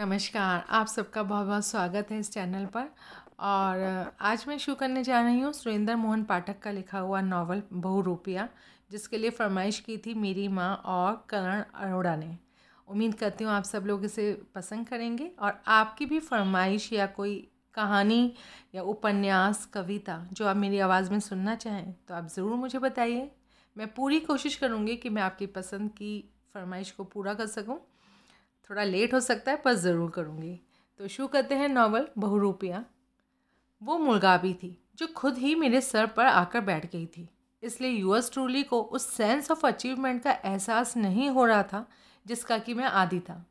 नमस्कार आप सबका बहुत बहुत स्वागत है इस चैनल पर और आज मैं शुरू करने जा रही हूँ सुरेंद्र मोहन पाठक का लिखा हुआ नावल बहुरूपिया जिसके लिए फरमाइश की थी मेरी माँ और करण अरोड़ा ने उम्मीद करती हूँ आप सब लोग इसे पसंद करेंगे और आपकी भी फरमाइश या कोई कहानी या उपन्यास कविता जो आप मेरी आवाज़ में सुनना चाहें तो आप ज़रूर मुझे बताइए मैं पूरी कोशिश करूँगी कि मैं आपकी पसंद की फरमाइश को पूरा कर सकूँ थोड़ा लेट हो सकता है पर ज़रूर करूँगी तो शुरू करते हैं नावल बहुरूपिया वो मुर्गाबी थी जो खुद ही मेरे सर पर आकर बैठ गई थी इसलिए यूएस ट्रूली को उस सेंस ऑफ अचीवमेंट का एहसास नहीं हो रहा था जिसका कि मैं आदि था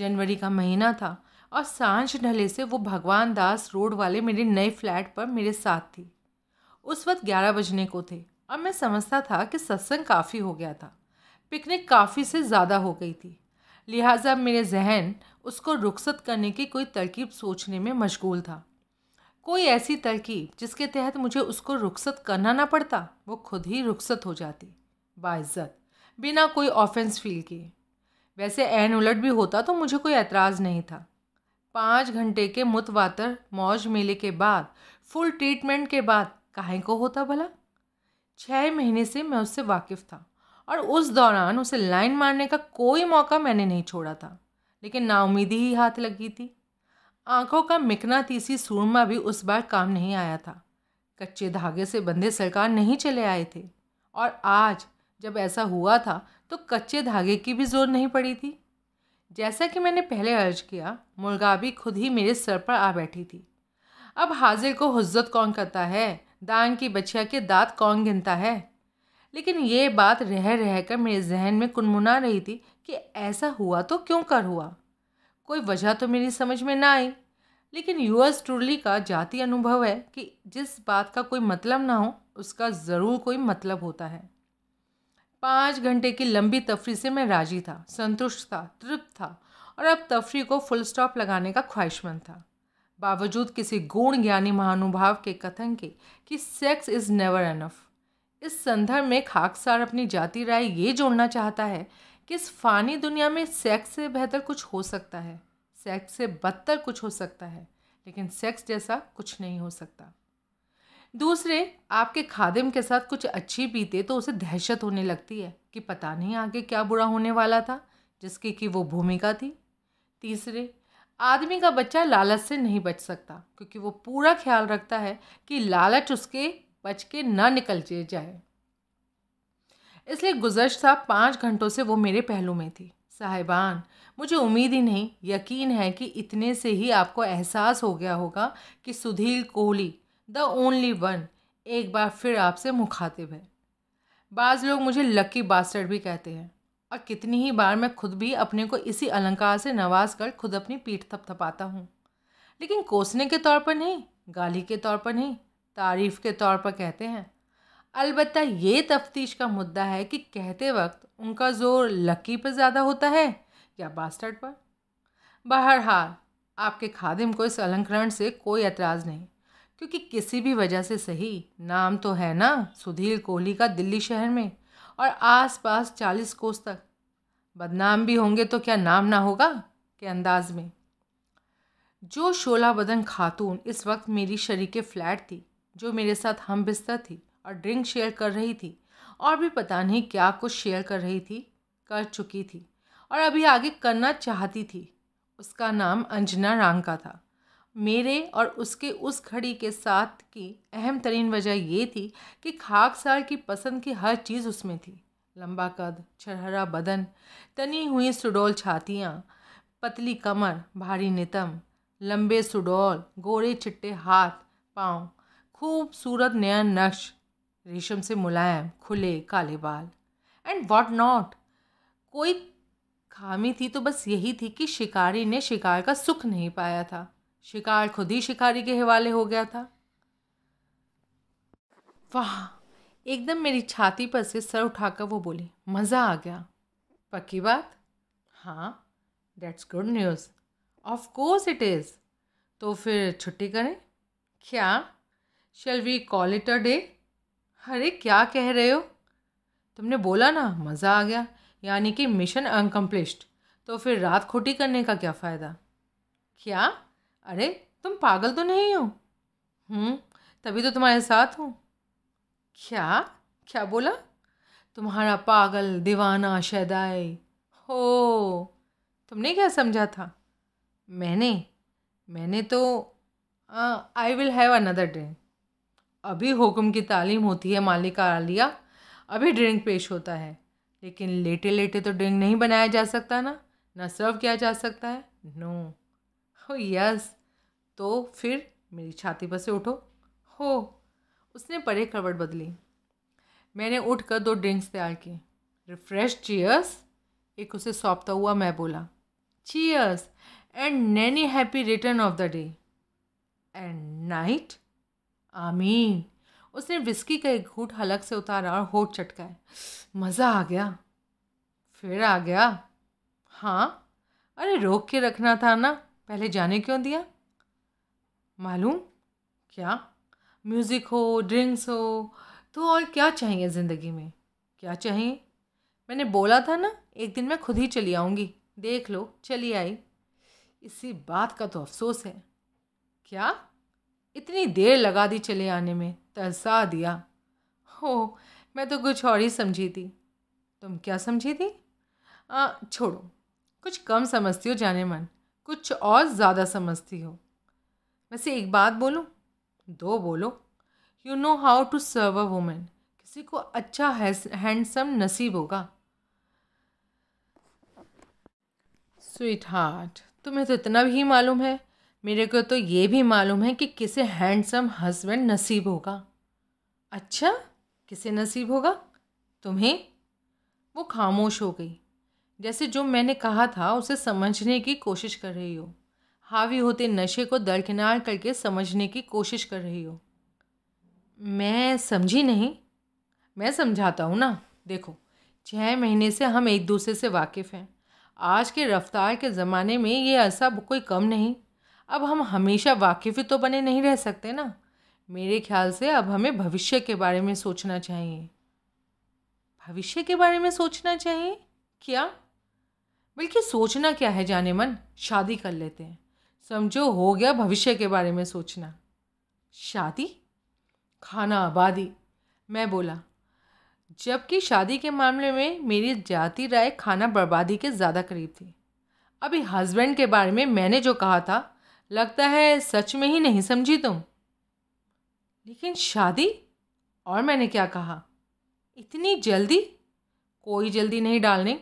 जनवरी का महीना था और सांझ ढले से वो भगवान दास रोड वाले मेरे नए फ्लैट पर मेरे साथ थी उस वक्त ग्यारह बजने को थे और मैं समझता था कि सत्संग काफ़ी हो गया था पिकनिक काफ़ी से ज़्यादा हो गई थी लिहाजा मेरे जहन उसको रुखसत करने की कोई तरकीब सोचने में मशगूल था कोई ऐसी तरकीब जिसके तहत मुझे उसको रुखसत करना ना पड़ता वो खुद ही रुखसत हो जाती बाइज़त बिना कोई ऑफेंस फील किए वैसे एन उलट भी होता तो मुझे कोई एतराज़ नहीं था पाँच घंटे के मुतवातर मौज मेले के बाद फुल ट्रीटमेंट के बाद काहे को होता भला छः महीने से मैं उससे वाकिफ़ था और उस दौरान उसे लाइन मारने का कोई मौका मैंने नहीं छोड़ा था लेकिन नाउमीदी ही हाथ लगी थी आंखों का मिकना तीसी सूरमा भी उस बार काम नहीं आया था कच्चे धागे से बंधे सरकार नहीं चले आए थे और आज जब ऐसा हुआ था तो कच्चे धागे की भी जोर नहीं पड़ी थी जैसा कि मैंने पहले अर्ज किया मुर्गा भी खुद ही मेरे सर पर आ बैठी थी अब हाजिर को हजत कौन करता है दान की बछिया के दांत कौन गिनता है लेकिन ये बात रह रह कर मेरे जहन में कुनमुना रही थी कि ऐसा हुआ तो क्यों कर हुआ कोई वजह तो मेरी समझ में ना आई लेकिन यूएस टूरली का जाति अनुभव है कि जिस बात का कोई मतलब ना हो उसका ज़रूर कोई मतलब होता है पाँच घंटे की लंबी तफरी से मैं राजी था संतुष्ट था तृप्त था और अब तफरी को फुल स्टॉप लगाने का ख्वाहिशमंद था बावजूद किसी गुण ज्ञानी महानुभाव के कथन के कि सेक्स इज़ नेवर एनफ इस संदर्भ में खाकसार अपनी जाति राय ये जोड़ना चाहता है कि इस फानी दुनिया में सेक्स से बेहतर कुछ हो सकता है सेक्स से बदतर कुछ हो सकता है लेकिन सेक्स जैसा कुछ नहीं हो सकता दूसरे आपके खादिम के साथ कुछ अच्छी बीते तो उसे दहशत होने लगती है कि पता नहीं आगे क्या बुरा होने वाला था जिसकी कि वो भूमिका थी तीसरे आदमी का बच्चा लालच से नहीं बच सकता क्योंकि वो पूरा ख्याल रखता है कि लालच उसके बच के ना निकल जाए इसलिए गुजशत पाँच घंटों से वो मेरे पहलू में थी साहिबान मुझे उम्मीद ही नहीं यकीन है कि इतने से ही आपको एहसास हो गया होगा कि Sudhir Kohli the only one एक बार फिर आपसे मुखातिब है बाज़ लोग मुझे लकी बास्टर्ड भी कहते हैं और कितनी ही बार मैं खुद भी अपने को इसी अलंकार से नवाज कर खुद अपनी पीठ थपथपाता हूँ लेकिन कोसने के तौर पर नहीं गाली के तौर पर नहीं तारीफ़ के तौर पर कहते हैं अलबत् ये तफ्तीश का मुद्दा है कि कहते वक्त उनका ज़ोर लकी पर ज़्यादा होता है या बास्टर्ड पर बहरहाल आपके खादिम को इस अलंकरण से कोई एतराज़ नहीं क्योंकि किसी भी वजह से सही नाम तो है ना सुधीर कोहली का दिल्ली शहर में और आस पास चालीस कोस तक बदनाम भी होंगे तो क्या नाम ना होगा के अंदाज में जो शोला बदन खातून इस वक्त मेरी शरीक फ़्लैट थी जो मेरे साथ हम बिस्तर थी और ड्रिंक शेयर कर रही थी और भी पता नहीं क्या कुछ शेयर कर रही थी कर चुकी थी और अभी आगे करना चाहती थी उसका नाम अंजना रांका था मेरे और उसके उस घड़ी के साथ की अहम तरीन वजह ये थी कि सार की पसंद की हर चीज़ उसमें थी लंबा कद छरहरा बदन तनी हुई सुडोल छातियाँ पतली कमर भारी नितम लंबे सुडोल गोरे चिट्टे हाथ पाँव खूबसूरत नया नक्श रेशम से मुलायम खुले काले बाल एंड वॉट नॉट कोई खामी थी तो बस यही थी कि शिकारी ने शिकार का सुख नहीं पाया था शिकार खुद ही शिकारी के हवाले हो गया था वाह एकदम मेरी छाती पर से सर उठाकर वो बोली मज़ा आ गया पक्की बात हाँ that's good news of course it is तो फिर छुट्टी करें क्या shall we call it a day अरे क्या कह रहे हो तुमने बोला ना मज़ा आ गया यानी कि मिशन अनकम्प्लिश्ड तो फिर रात खोटी करने का क्या फ़ायदा क्या अरे तुम पागल तो नहीं हो हम्म, तभी तो तुम्हारे साथ हूँ क्या क्या बोला तुम्हारा पागल दीवाना शदाई हो तुमने क्या समझा था मैंने मैंने तो I will have another day अभी हुक्म की तालीम होती है मालिका आलिया अभी ड्रिंक पेश होता है लेकिन लेटे लेटे तो ड्रिंक नहीं बनाया जा सकता ना ना सर्व किया जा सकता है नो हो यस तो फिर मेरी छाती पर से उठो हो उसने परे करवट बदली मैंने उठ कर दो ड्रिंक्स तैयार की रिफ्रेश चीयर्स एक उसे सौंपता हुआ मैं बोला चीयर्स एंड नैनी happy return of the day and night आमीन उसने विस्की का एक घूट हलक से उतारा और होठ चटकाए मज़ा आ गया फिर आ गया हाँ अरे रोक के रखना था ना पहले जाने क्यों दिया मालूम क्या म्यूज़िक हो ड्रिंक्स हो तो और क्या चाहिए ज़िंदगी में क्या चाहिए मैंने बोला था ना एक दिन मैं खुद ही चली आऊँगी देख लो चली आई इसी बात का तो अफसोस है क्या इतनी देर लगा दी चले आने में तरसा दिया हो मैं तो कुछ और ही समझी थी तुम क्या समझी थी आ, छोड़ो कुछ कम समझती हो जाने मन कुछ और ज़्यादा समझती हो वैसे एक बात बोलूँ दो बोलो you know how to serve a women किसी को अच्छा हैंडसम नसीब होगा स्वीट हार्ट तुम्हें तो इतना भी मालूम है मेरे को तो ये भी मालूम है कि किसे हैंडसम हस्बैंड नसीब होगा अच्छा किसे नसीब होगा तुम्हें वो खामोश हो गई जैसे जो मैंने कहा था उसे समझने की कोशिश कर रही हो हावी होते नशे को दरकिनार करके समझने की कोशिश कर रही हो मैं समझी नहीं मैं समझाता हूँ ना देखो छः महीने से हम एक दूसरे से वाकिफ़ हैं आज के रफ्तार के ज़माने में ये ऐसा कोई कम नहीं अब हम हमेशा वाकिफ़ तो बने नहीं रह सकते ना मेरे ख्याल से अब हमें भविष्य के बारे में सोचना चाहिए भविष्य के बारे में सोचना चाहिए क्या बल्कि सोचना क्या है जाने मन शादी कर लेते हैं समझो हो गया भविष्य के बारे में सोचना शादी खाना आबादी मैं बोला जबकि शादी के मामले में मेरी जाति राय खाना बर्बादी के ज़्यादा करीब थी अभी हस्बैंड के बारे में मैंने जो कहा था लगता है सच में ही नहीं समझी तुम लेकिन शादी और मैंने क्या कहा इतनी जल्दी कोई जल्दी नहीं डालने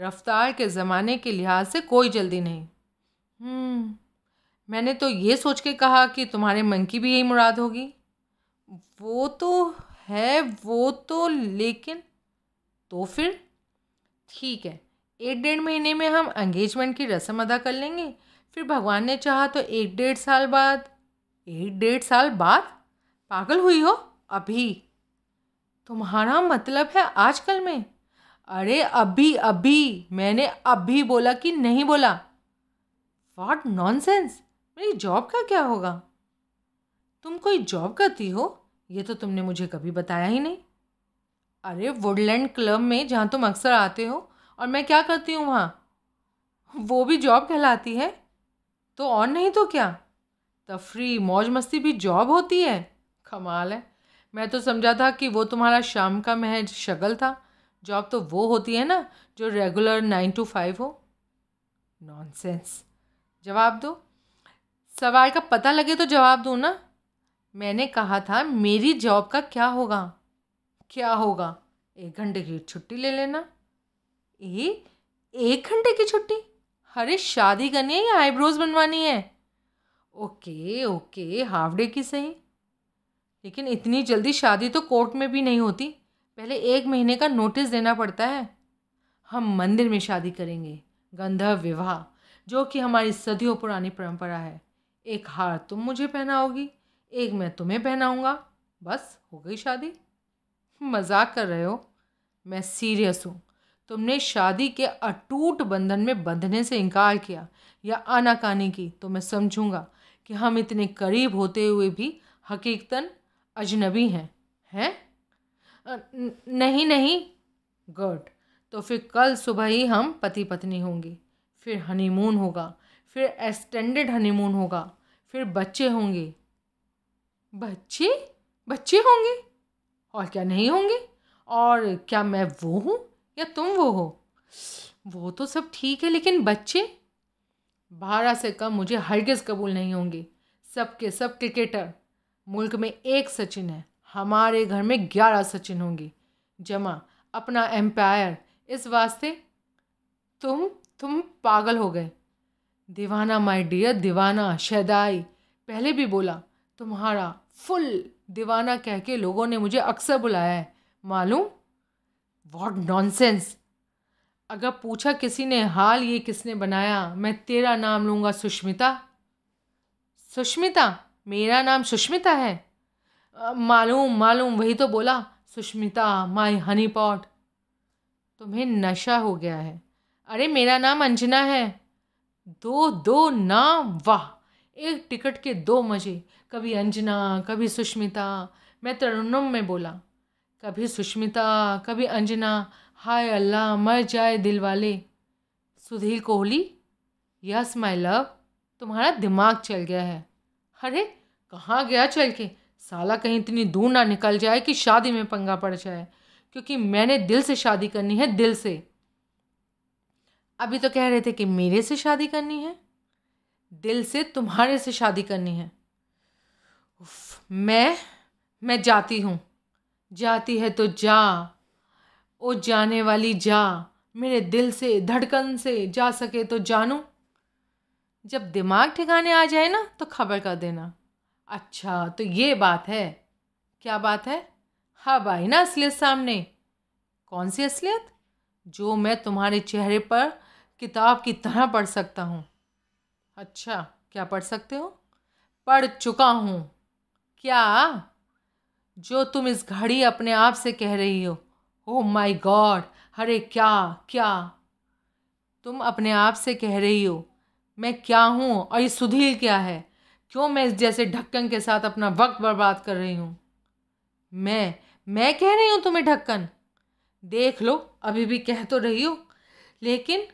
रफ्तार के ज़माने के लिहाज से कोई जल्दी नहीं हम्म, मैंने तो ये सोच के कहा कि तुम्हारे मन की भी यही मुराद होगी वो तो है वो तो लेकिन तो फिर ठीक है एक डेढ़ महीने में हम एंगेजमेंट की रस्म अदा कर लेंगे फिर भगवान ने चाहा तो एक डेढ़ साल बाद एक डेढ़ साल बाद पागल हुई हो अभी तुम्हारा मतलब है आजकल में अरे अभी अभी मैंने अभी बोला कि नहीं बोला वॉट नॉनसेंस मेरी जॉब का क्या होगा तुम कोई जॉब करती हो ये तो तुमने मुझे कभी बताया ही नहीं अरे वुडलैंड क्लब में जहाँ तुम अक्सर आते हो और मैं क्या करती हूँ वहाँ वो भी जॉब कहलाती है तो और नहीं तो क्या तफरी मौज मस्ती भी जॉब होती है कमाल है मैं तो समझा था कि वो तुम्हारा शाम का महज शगल था जॉब तो वो होती है ना जो रेगुलर नाइन टू फाइव हो नॉन जवाब दो सवाल का पता लगे तो जवाब दो ना मैंने कहा था मेरी जॉब का क्या होगा क्या होगा एक घंटे की छुट्टी ले लेना ए एक घंटे की छुट्टी अरे शादी करनी है या आईब्रोज बनवानी है ओके ओके हाफ डे की सही लेकिन इतनी जल्दी शादी तो कोर्ट में भी नहीं होती पहले एक महीने का नोटिस देना पड़ता है हम मंदिर में शादी करेंगे गंधर्व विवाह जो कि हमारी सदियों पुरानी परंपरा है एक हार तुम मुझे पहनाओगी एक मैं तुम्हें पहनाऊंगा बस हो गई शादी मजाक कर रहे हो मैं सीरियस हूँ तुमने शादी के अटूट बंधन में बंधने से इनकार किया या आनाकानी की तो मैं समझूंगा कि हम इतने करीब होते हुए भी हकीकतन अजनबी हैं हैं नहीं नहीं गुड तो फिर कल सुबह ही हम पति पत्नी होंगे फिर हनीमून होगा फिर एक्सटेंडेड हनीमून होगा फिर बच्चे होंगे बच्चे बच्चे होंगे और क्या नहीं होंगे और क्या मैं वो हूँ या तुम वो हो वो तो सब ठीक है लेकिन बच्चे बारह से कम मुझे हरगिज कबूल नहीं होंगे सबके सब क्रिकेटर मुल्क में एक सचिन है हमारे घर में ग्यारह सचिन होंगे जमा अपना एम्पायर इस वास्ते तुम तुम पागल हो गए दीवाना माय डियर दीवाना शहदाई पहले भी बोला तुम्हारा फुल दीवाना कह के लोगों ने मुझे अक्सर बुलाया है मालूम वॉट नॉन अगर पूछा किसी ने हाल ये किसने बनाया मैं तेरा नाम लूँगा सुष्मिता सुष्मिता मेरा नाम सुष्मिता है मालूम मालूम वही तो बोला सुष्मिता माई हनी पॉट तुम्हें नशा हो गया है अरे मेरा नाम अंजना है दो दो नाम वाह एक टिकट के दो मज़े कभी अंजना कभी सुष्मिता मैं तरुणम में बोला कभी सुष्मिता कभी अंजना हाय अल्लाह मर जाए दिल वाले Sudhir Kohli yes my love तुम्हारा दिमाग चल गया है अरे कहाँ गया चल के साला कहीं इतनी दूर ना निकल जाए कि शादी में पंगा पड़ जाए क्योंकि मैंने दिल से शादी करनी है दिल से अभी तो कह रहे थे कि मेरे से शादी करनी है दिल से तुम्हारे से शादी करनी है उफ, मैं मैं जाती हूँ जाती है तो जा ओ जाने वाली जा मेरे दिल से धड़कन से जा सके तो जानू जब दिमाग ठिकाने आ जाए ना तो खबर कर देना अच्छा तो ये बात है क्या बात है हाँ भाई ना असलियत सामने कौन सी असलियत जो मैं तुम्हारे चेहरे पर किताब की तरह पढ़ सकता हूँ अच्छा क्या पढ़ सकते हो पढ़ चुका हूँ क्या जो तुम इस घड़ी अपने आप से कह रही हो ओ माय गॉड अरे क्या क्या तुम अपने आप से कह रही हो मैं क्या हूँ और ये सुधील क्या है क्यों मैं इस जैसे ढक्कन के साथ अपना वक्त बर्बाद कर रही हूँ मैं मैं कह रही हूँ तुम्हें ढक्कन देख लो अभी भी कह तो रही हो लेकिन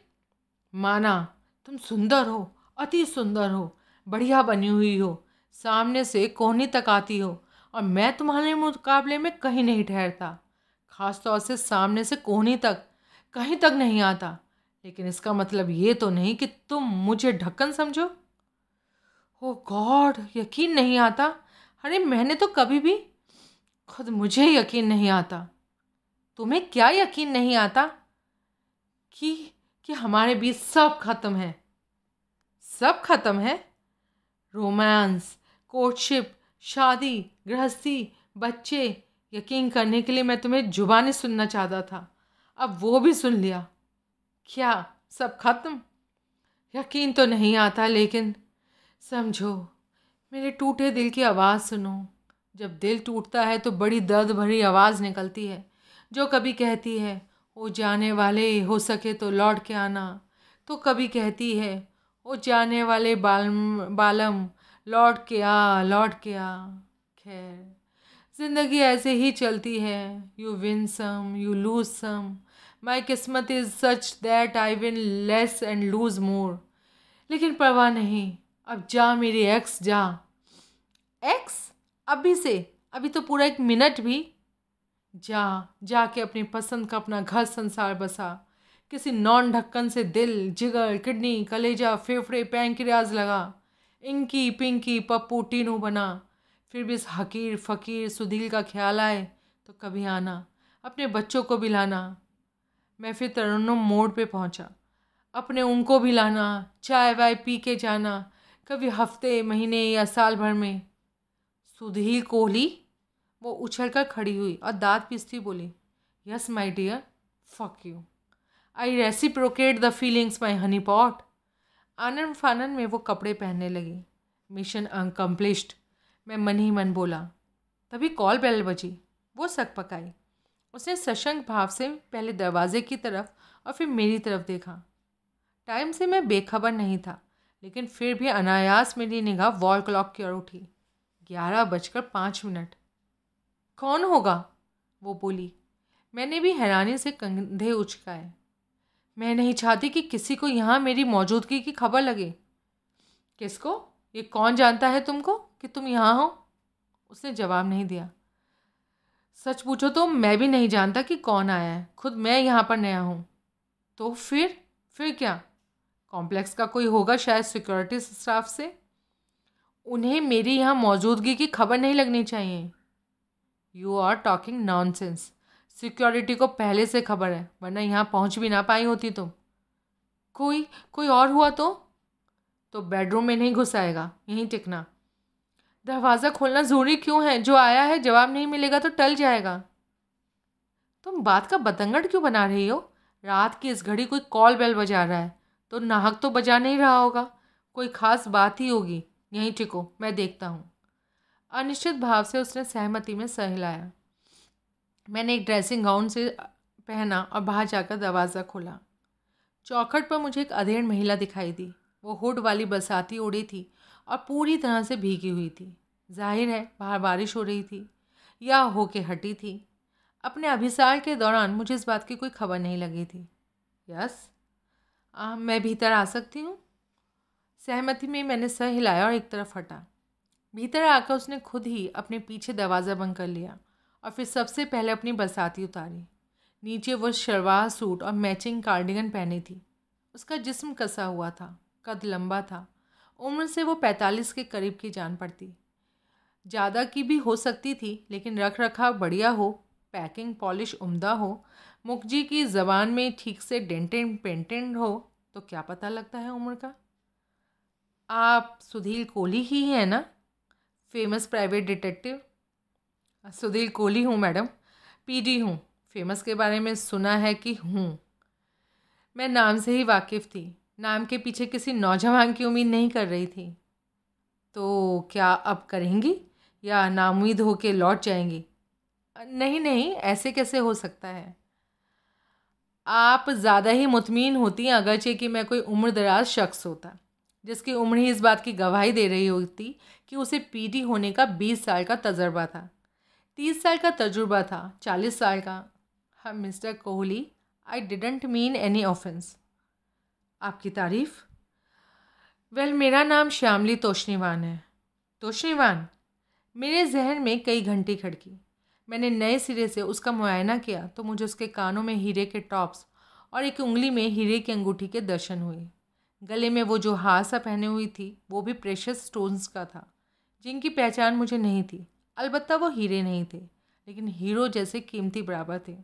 माना तुम सुंदर हो अति सुंदर हो बढ़िया बनी हुई हो सामने से कोहनी तक आती हो और मैं तुम्हारे मुकाबले में कहीं नहीं ठहरता ख़ास तौर से सामने से कोहनी तक कहीं तक नहीं आता लेकिन इसका मतलब ये तो नहीं कि तुम मुझे ढक्कन समझो ओ oh गॉड यकीन नहीं आता अरे मैंने तो कभी भी खुद मुझे यकीन नहीं आता तुम्हें क्या यकीन नहीं आता कि कि हमारे बीच सब ख़त्म है सब ख़त्म है रोमांस कोर्टशिप शादी गृहस्थी बच्चे यकीन करने के लिए मैं तुम्हें जुबानी सुनना चाहता था अब वो भी सुन लिया क्या सब खत्म यकीन तो नहीं आता लेकिन समझो मेरे टूटे दिल की आवाज़ सुनो जब दिल टूटता है तो बड़ी दर्द भरी आवाज़ निकलती है जो कभी कहती है ओ जाने वाले हो सके तो लौट के आना तो कभी कहती है ओ जाने वाले बालम बालम लौट के आ लौट के आ खैर जिंदगी ऐसे ही चलती है you win some you lose some my किस्मत is such that I win less and lose more लेकिन परवाह नहीं अब जा मेरी एक्स जा एक्स अभी से अभी तो पूरा एक मिनट भी जा जा के अपनी पसंद का अपना घर संसार बसा किसी नॉन ढक्कन से दिल जिगर किडनी कलेजा फेफड़े पैंक्रियाज लगा इंकी पिंकी पप्पू टीनू बना फिर भी इस हकीर फ़कीर सुधील का ख्याल आए तो कभी आना अपने बच्चों को भी लाना मैं फिर तरुणम मोड़ पे पहुंचा अपने उनको भी लाना चाय वाय पी के जाना कभी हफ्ते महीने या साल भर में सुधील कोहली वो उछल कर खड़ी हुई और दाँत पीसती बोली yes my dear fuck you I reciprocate the feelings my honey pot आनंद फानंद में वो कपड़े पहनने लगी मिशन अनकम्प्लिश्ड मैं मन ही मन बोला तभी कॉल बेल बजी वो सक पकाई उसने सशंक भाव से पहले दरवाजे की तरफ और फिर मेरी तरफ देखा टाइम से मैं बेखबर नहीं था लेकिन फिर भी अनायास मेरी निगाह वॉल क्लॉक की ओर उठी ग्यारह बजकर पाँच मिनट कौन होगा वो बोली मैंने भी हैरानी से कंधे उचकाए मैं नहीं चाहती कि किसी को यहाँ मेरी मौजूदगी की खबर लगे किसको ये कौन जानता है तुमको कि तुम यहाँ हो उसने जवाब नहीं दिया सच पूछो तो मैं भी नहीं जानता कि कौन आया है खुद मैं यहाँ पर नया हूँ तो फिर फिर क्या कॉम्प्लेक्स का कोई होगा शायद सिक्योरिटी स्टाफ से उन्हें मेरी यहाँ मौजूदगी की खबर नहीं लगनी चाहिए you are talking nonsense security को पहले से खबर है वरना यहाँ पहुँच भी ना पाई होती तुम तो। कोई कोई और हुआ तो तो बेडरूम में नहीं घुस आएगा यहीं टिकना दरवाज़ा खोलना ज़रूरी क्यों है जो आया है जवाब नहीं मिलेगा तो टल जाएगा तुम बात का बतंगड़ क्यों बना रही हो रात की इस घड़ी कोई कॉल बेल बजा रहा है तो नाहक तो बजा नहीं रहा होगा कोई ख़ास बात ही होगी यहीं टिको मैं देखता हूँ अनिश्चित भाव से उसने सहमति में सहलाया मैंने एक ड्रेसिंग गाउन से पहना और बाहर जाकर दरवाज़ा खोला चौखट पर मुझे एक अधेड़ महिला दिखाई दी वो हुड वाली बरसाती ओढ़ी थी और पूरी तरह से भीगी हुई थी जाहिर है बाहर बारिश हो रही थी या हो के हटी थी अपने अभिसार के दौरान मुझे इस बात की कोई खबर नहीं लगी थी यस आ, मैं भीतर आ सकती हूँ सहमति में मैंने सर हिलाया और एक तरफ हटा भीतर आकर उसने खुद ही अपने पीछे दरवाज़ा बंद कर लिया और फिर सबसे पहले अपनी बरसाती उतारी नीचे वो शलवार सूट और मैचिंग कार्डिगन पहनी थी उसका जिस्म कसा हुआ था कद लंबा था उम्र से वो पैंतालीस के करीब की जान पड़ती ज़्यादा की भी हो सकती थी लेकिन रख रखाव बढ़िया हो पैकिंग पॉलिश उम्दा हो मुखजी की ज़बान में ठीक से डेंटेड पेंटेंड हो तो क्या पता लगता है उम्र का आप सुधील कोहली ही हैं ना famous private detective Sudhir Kohli हूँ मैडम पीडी हूँ फेमस के बारे में सुना है कि हूँ मैं नाम से ही वाकिफ़ थी नाम के पीछे किसी नौजवान की उम्मीद नहीं कर रही थी तो क्या अब करेंगी या नामीद होके लौट जाएंगी नहीं नहीं ऐसे कैसे हो सकता है आप ज़्यादा ही मुतमिन होती हैं अगरचे कि मैं कोई उम्र दराज शख्स होता जिसकी उम्र ही इस बात की गवाही दे रही होती कि उसे पीटी होने का बीस साल का तजर्बा था तीस साल का तजुर्बा था चालीस साल का हम हाँ, mister Kohli I didn't mean any offence आपकी तारीफ़ वेल well, मेरा नाम श्यामली तोशनीवान है तोशनीवान मेरे जहन में कई घंटी खड़की मैंने नए सिरे से उसका मुआयना किया तो मुझे उसके कानों में हीरे के टॉप्स और एक उंगली में हीरे की अंगूठी के दर्शन हुए गले में वो जो सा पहने हुई थी वो भी प्रेशस स्टोन्स का था जिनकी पहचान मुझे नहीं थी अलबत्ता वो हीरे नहीं थे लेकिन हीरो जैसे कीमती बराबर थे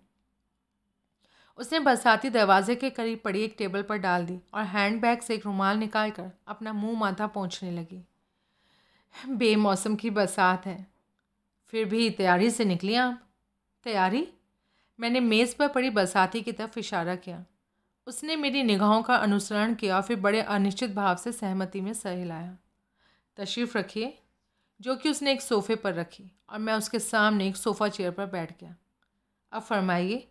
उसने बरसाती दरवाजे के करीब पड़ी एक टेबल पर डाल दी और हैंड बैग से एक रुमाल निकाल कर अपना मुंह माथा पहुँचने लगी बेमौसम की बरसात है फिर भी तैयारी से निकली आप तैयारी मैंने मेज़ पर पड़ी बरसाती की तरफ इशारा किया उसने मेरी निगाहों का अनुसरण किया और फिर बड़े अनिश्चित भाव से सहमति में सह हिलाया तशरीफ़ रखिए जो कि उसने एक सोफ़े पर रखी और मैं उसके सामने एक सोफ़ा चेयर पर बैठ गया अब फरमाइए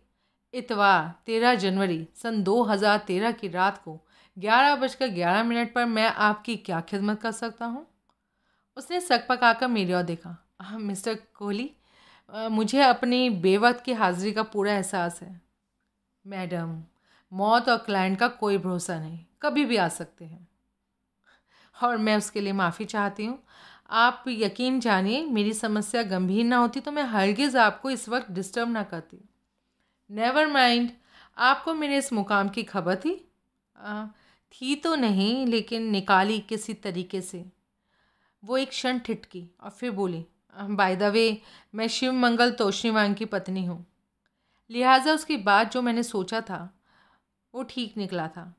इतवार तेरह जनवरी सन 2013 की रात को ग्यारह बजकर ग्यारह मिनट पर मैं आपकी क्या खिदमत कर सकता हूँ उसने सक पकाकर मेरी ओर देखा मिस्टर कोहली मुझे अपनी बेवत की हाजिरी का पूरा एहसास है मैडम मौत और क्लाइंट का कोई भरोसा नहीं कभी भी आ सकते हैं और मैं उसके लिए माफ़ी चाहती हूँ आप यकीन जानिए मेरी समस्या गंभीर ना होती तो मैं हरगिज़ आपको इस वक्त डिस्टर्ब ना करती नेवर माइंड आपको मेरे इस मुकाम की खबर थी आ, थी तो नहीं लेकिन निकाली किसी तरीके से वो एक क्षण ठिटकी और फिर बोली बाय द वे मैं शिव मंगल तोशनीवांग की पत्नी हूँ लिहाजा उसकी बात जो मैंने सोचा था वो ठीक निकला था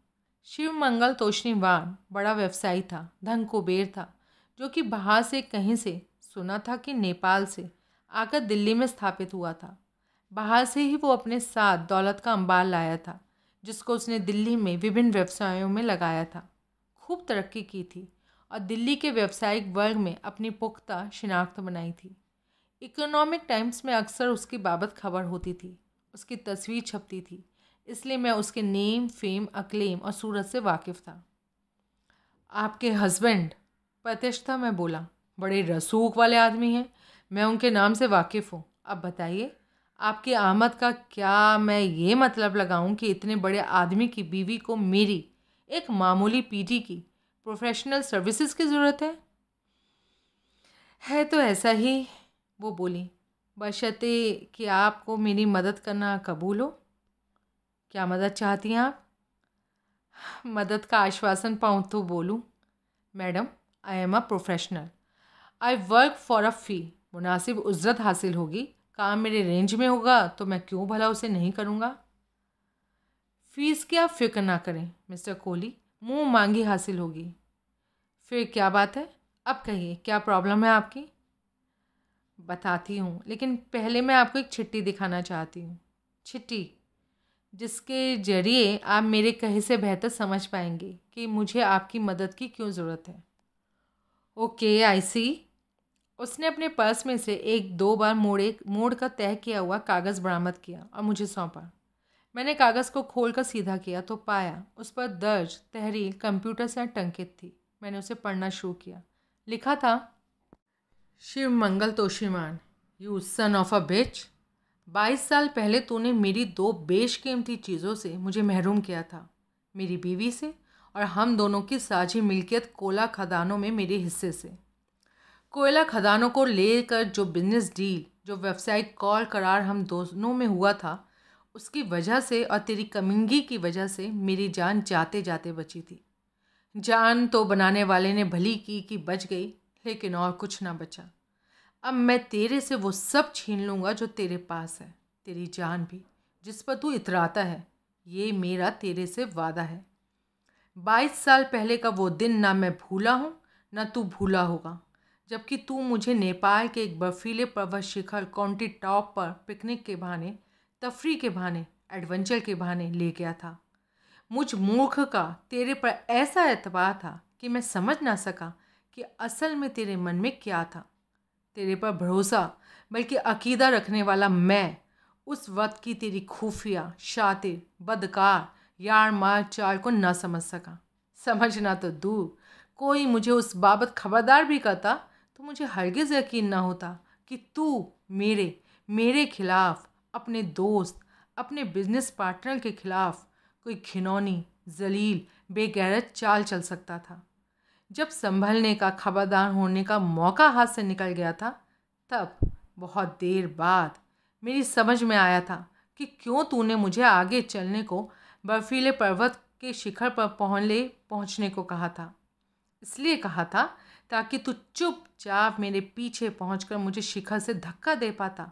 शिव मंगल तोशनीवांग बड़ा व्यवसायी था धन कुबेर था जो कि बाहर से कहीं से सुना था कि नेपाल से आकर दिल्ली में स्थापित हुआ था बाहर से ही वो अपने साथ दौलत का अंबार लाया था जिसको उसने दिल्ली में विभिन्न व्यवसायों में लगाया था खूब तरक्की की थी और दिल्ली के व्यवसायिक वर्ग में अपनी पुख्ता शिनाख्त बनाई थी इकोनॉमिक टाइम्स में अक्सर उसकी बाबत खबर होती थी उसकी तस्वीर छपती थी इसलिए मैं उसके नेम फेम अक्लेम और सूरत से वाकिफ़ था आपके हस्बैंड प्रतिष्ठा मैं बोला बड़े रसूख वाले आदमी हैं मैं उनके नाम से वाकिफ़ हूँ अब बताइए आपकी आमद का क्या मैं ये मतलब लगाऊं कि इतने बड़े आदमी की बीवी को मेरी एक मामूली पीटी की प्रोफेशनल सर्विसेज की ज़रूरत है है तो ऐसा ही वो बोली बशत कि आपको मेरी मदद करना कबूल हो क्या मदद चाहती हैं आप मदद का आश्वासन पाऊँ तो बोलूँ madam I am a professional I work for a fee मुनासिब उजरत हासिल होगी काम मेरे रेंज में होगा तो मैं क्यों भला उसे नहीं करूँगा फीस की आप फिक्र ना करें मिस्टर कोहली मुँह मांगी हासिल होगी फिर क्या बात है अब कहिए क्या प्रॉब्लम है आपकी बताती हूँ लेकिन पहले मैं आपको एक छिट्टी दिखाना चाहती हूँ छिट्टी जिसके जरिए आप मेरे कहे से बेहतर समझ पाएंगे कि मुझे आपकी मदद की क्यों ज़रूरत है ओके आई सी उसने अपने पर्स में से एक दो बार मोड़े मोड़ का तय किया हुआ कागज़ बरामद किया और मुझे सौंपा मैंने कागज़ को खोल कर सीधा किया तो पाया उस पर दर्ज तहरीर कंप्यूटर से टंकित थी मैंने उसे पढ़ना शुरू किया लिखा था Shiv Mangal Toshiman you son of a bitch बाईस साल पहले तूने मेरी दो बेशकीमती चीज़ों से मुझे महरूम किया था मेरी बीवी से और हम दोनों की साझी मिल्कियत कोला खदानों में मेरे हिस्से से कोयला खदानों को लेकर जो बिजनेस डील जो व्यावसायिक कॉल करार हम दोनों में हुआ था उसकी वजह से और तेरी कमिंगी की वजह से मेरी जान जाते जाते बची थी जान तो बनाने वाले ने भली की कि बच गई लेकिन और कुछ ना बचा अब मैं तेरे से वो सब छीन लूँगा जो तेरे पास है तेरी जान भी जिस पर तू इतराता है ये मेरा तेरे से वादा है बाईस साल पहले का वो दिन ना मैं भूला हूँ ना तू भूला होगा जबकि तू मुझे नेपाल के एक बर्फीले पर्वत शिखर काउंटी टॉप पर पिकनिक के बहाने तफरी के बहाने एडवेंचर के बहाने ले गया था मुझ मूर्ख का तेरे पर ऐसा एतबार था कि मैं समझ ना सका कि असल में तेरे मन में क्या था तेरे पर भरोसा बल्कि अकीदा रखने वाला मैं उस वक्त की तेरी खुफिया शातिर बदकार यार मार चाल को ना समझ सका समझना तो दूर कोई मुझे उस बाबत खबरदार भी करता तो मुझे हरगिज़ यकीन ना होता कि तू मेरे मेरे खिलाफ़ अपने दोस्त अपने बिजनेस पार्टनर के ख़िलाफ़ कोई घिनौनी जलील बेगैरत चाल चल सकता था जब संभलने का खबरदार होने का मौका हाथ से निकल गया था तब बहुत देर बाद मेरी समझ में आया था कि क्यों तूने मुझे आगे चलने को बर्फीले पर्वत के शिखर पर पहुँच ले पहुँचने को कहा था इसलिए कहा था ताकि तू चुपचाप मेरे पीछे पहुँच मुझे शिखर से धक्का दे पाता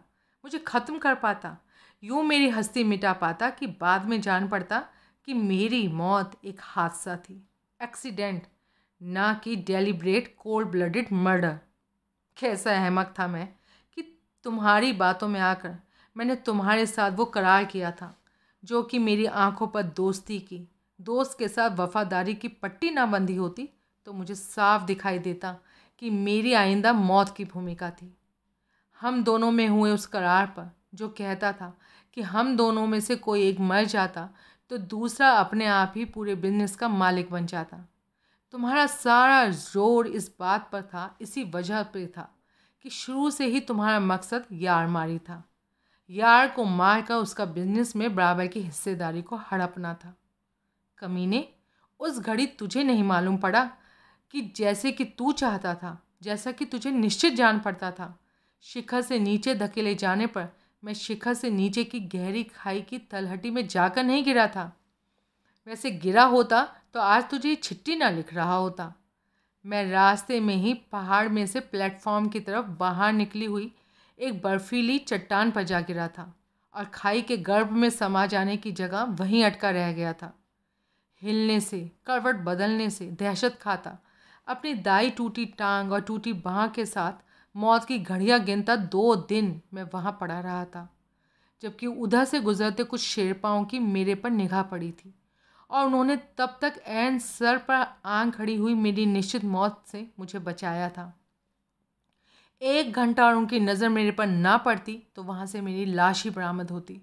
मुझे ख़त्म कर पाता यूँ मेरी हस्ती मिटा पाता कि बाद में जान पड़ता कि मेरी मौत एक हादसा थी एक्सीडेंट ना कि डेलीब्रेट कोल्ड ब्लडेड मर्डर कैसा अहमक था मैं कि तुम्हारी बातों में आकर मैंने तुम्हारे साथ वो करार किया था जो कि मेरी आंखों पर दोस्ती की दोस्त के साथ वफादारी की पट्टी ना बंधी होती तो मुझे साफ दिखाई देता कि मेरी आइंदा मौत की भूमिका थी हम दोनों में हुए उस करार पर जो कहता था कि हम दोनों में से कोई एक मर जाता तो दूसरा अपने आप ही पूरे बिजनेस का मालिक बन जाता तुम्हारा सारा जोर इस बात पर था इसी वजह पर था कि शुरू से ही तुम्हारा मकसद यार मारी था यार को मार कर उसका बिजनेस में बराबर की हिस्सेदारी को हड़पना था कमीने उस घड़ी तुझे नहीं मालूम पड़ा कि जैसे कि तू चाहता था जैसा कि तुझे निश्चित जान पड़ता था शिखर से नीचे धकेले जाने पर मैं शिखर से नीचे की गहरी खाई की तलहटी में जाकर नहीं गिरा था वैसे गिरा होता तो आज तुझे छिट्टी ना लिख रहा होता मैं रास्ते में ही पहाड़ में से प्लेटफॉर्म की तरफ बाहर निकली हुई एक बर्फीली चट्टान पर जा गिरा था और खाई के गर्भ में समा जाने की जगह वहीं अटका रह गया था हिलने से करवट बदलने से दहशत खाता अपनी दाई टूटी टांग और टूटी बाँह के साथ मौत की घड़ियाँ गिनता दो दिन मैं वहाँ पड़ा रहा था जबकि उधर से गुजरते कुछ शेरपाओं की मेरे पर निगाह पड़ी थी और उन्होंने तब तक एन सर पर आंख खड़ी हुई मेरी निश्चित मौत से मुझे बचाया था एक घंटा और उनकी नज़र मेरे पर ना पड़ती तो वहाँ से मेरी लाश ही बरामद होती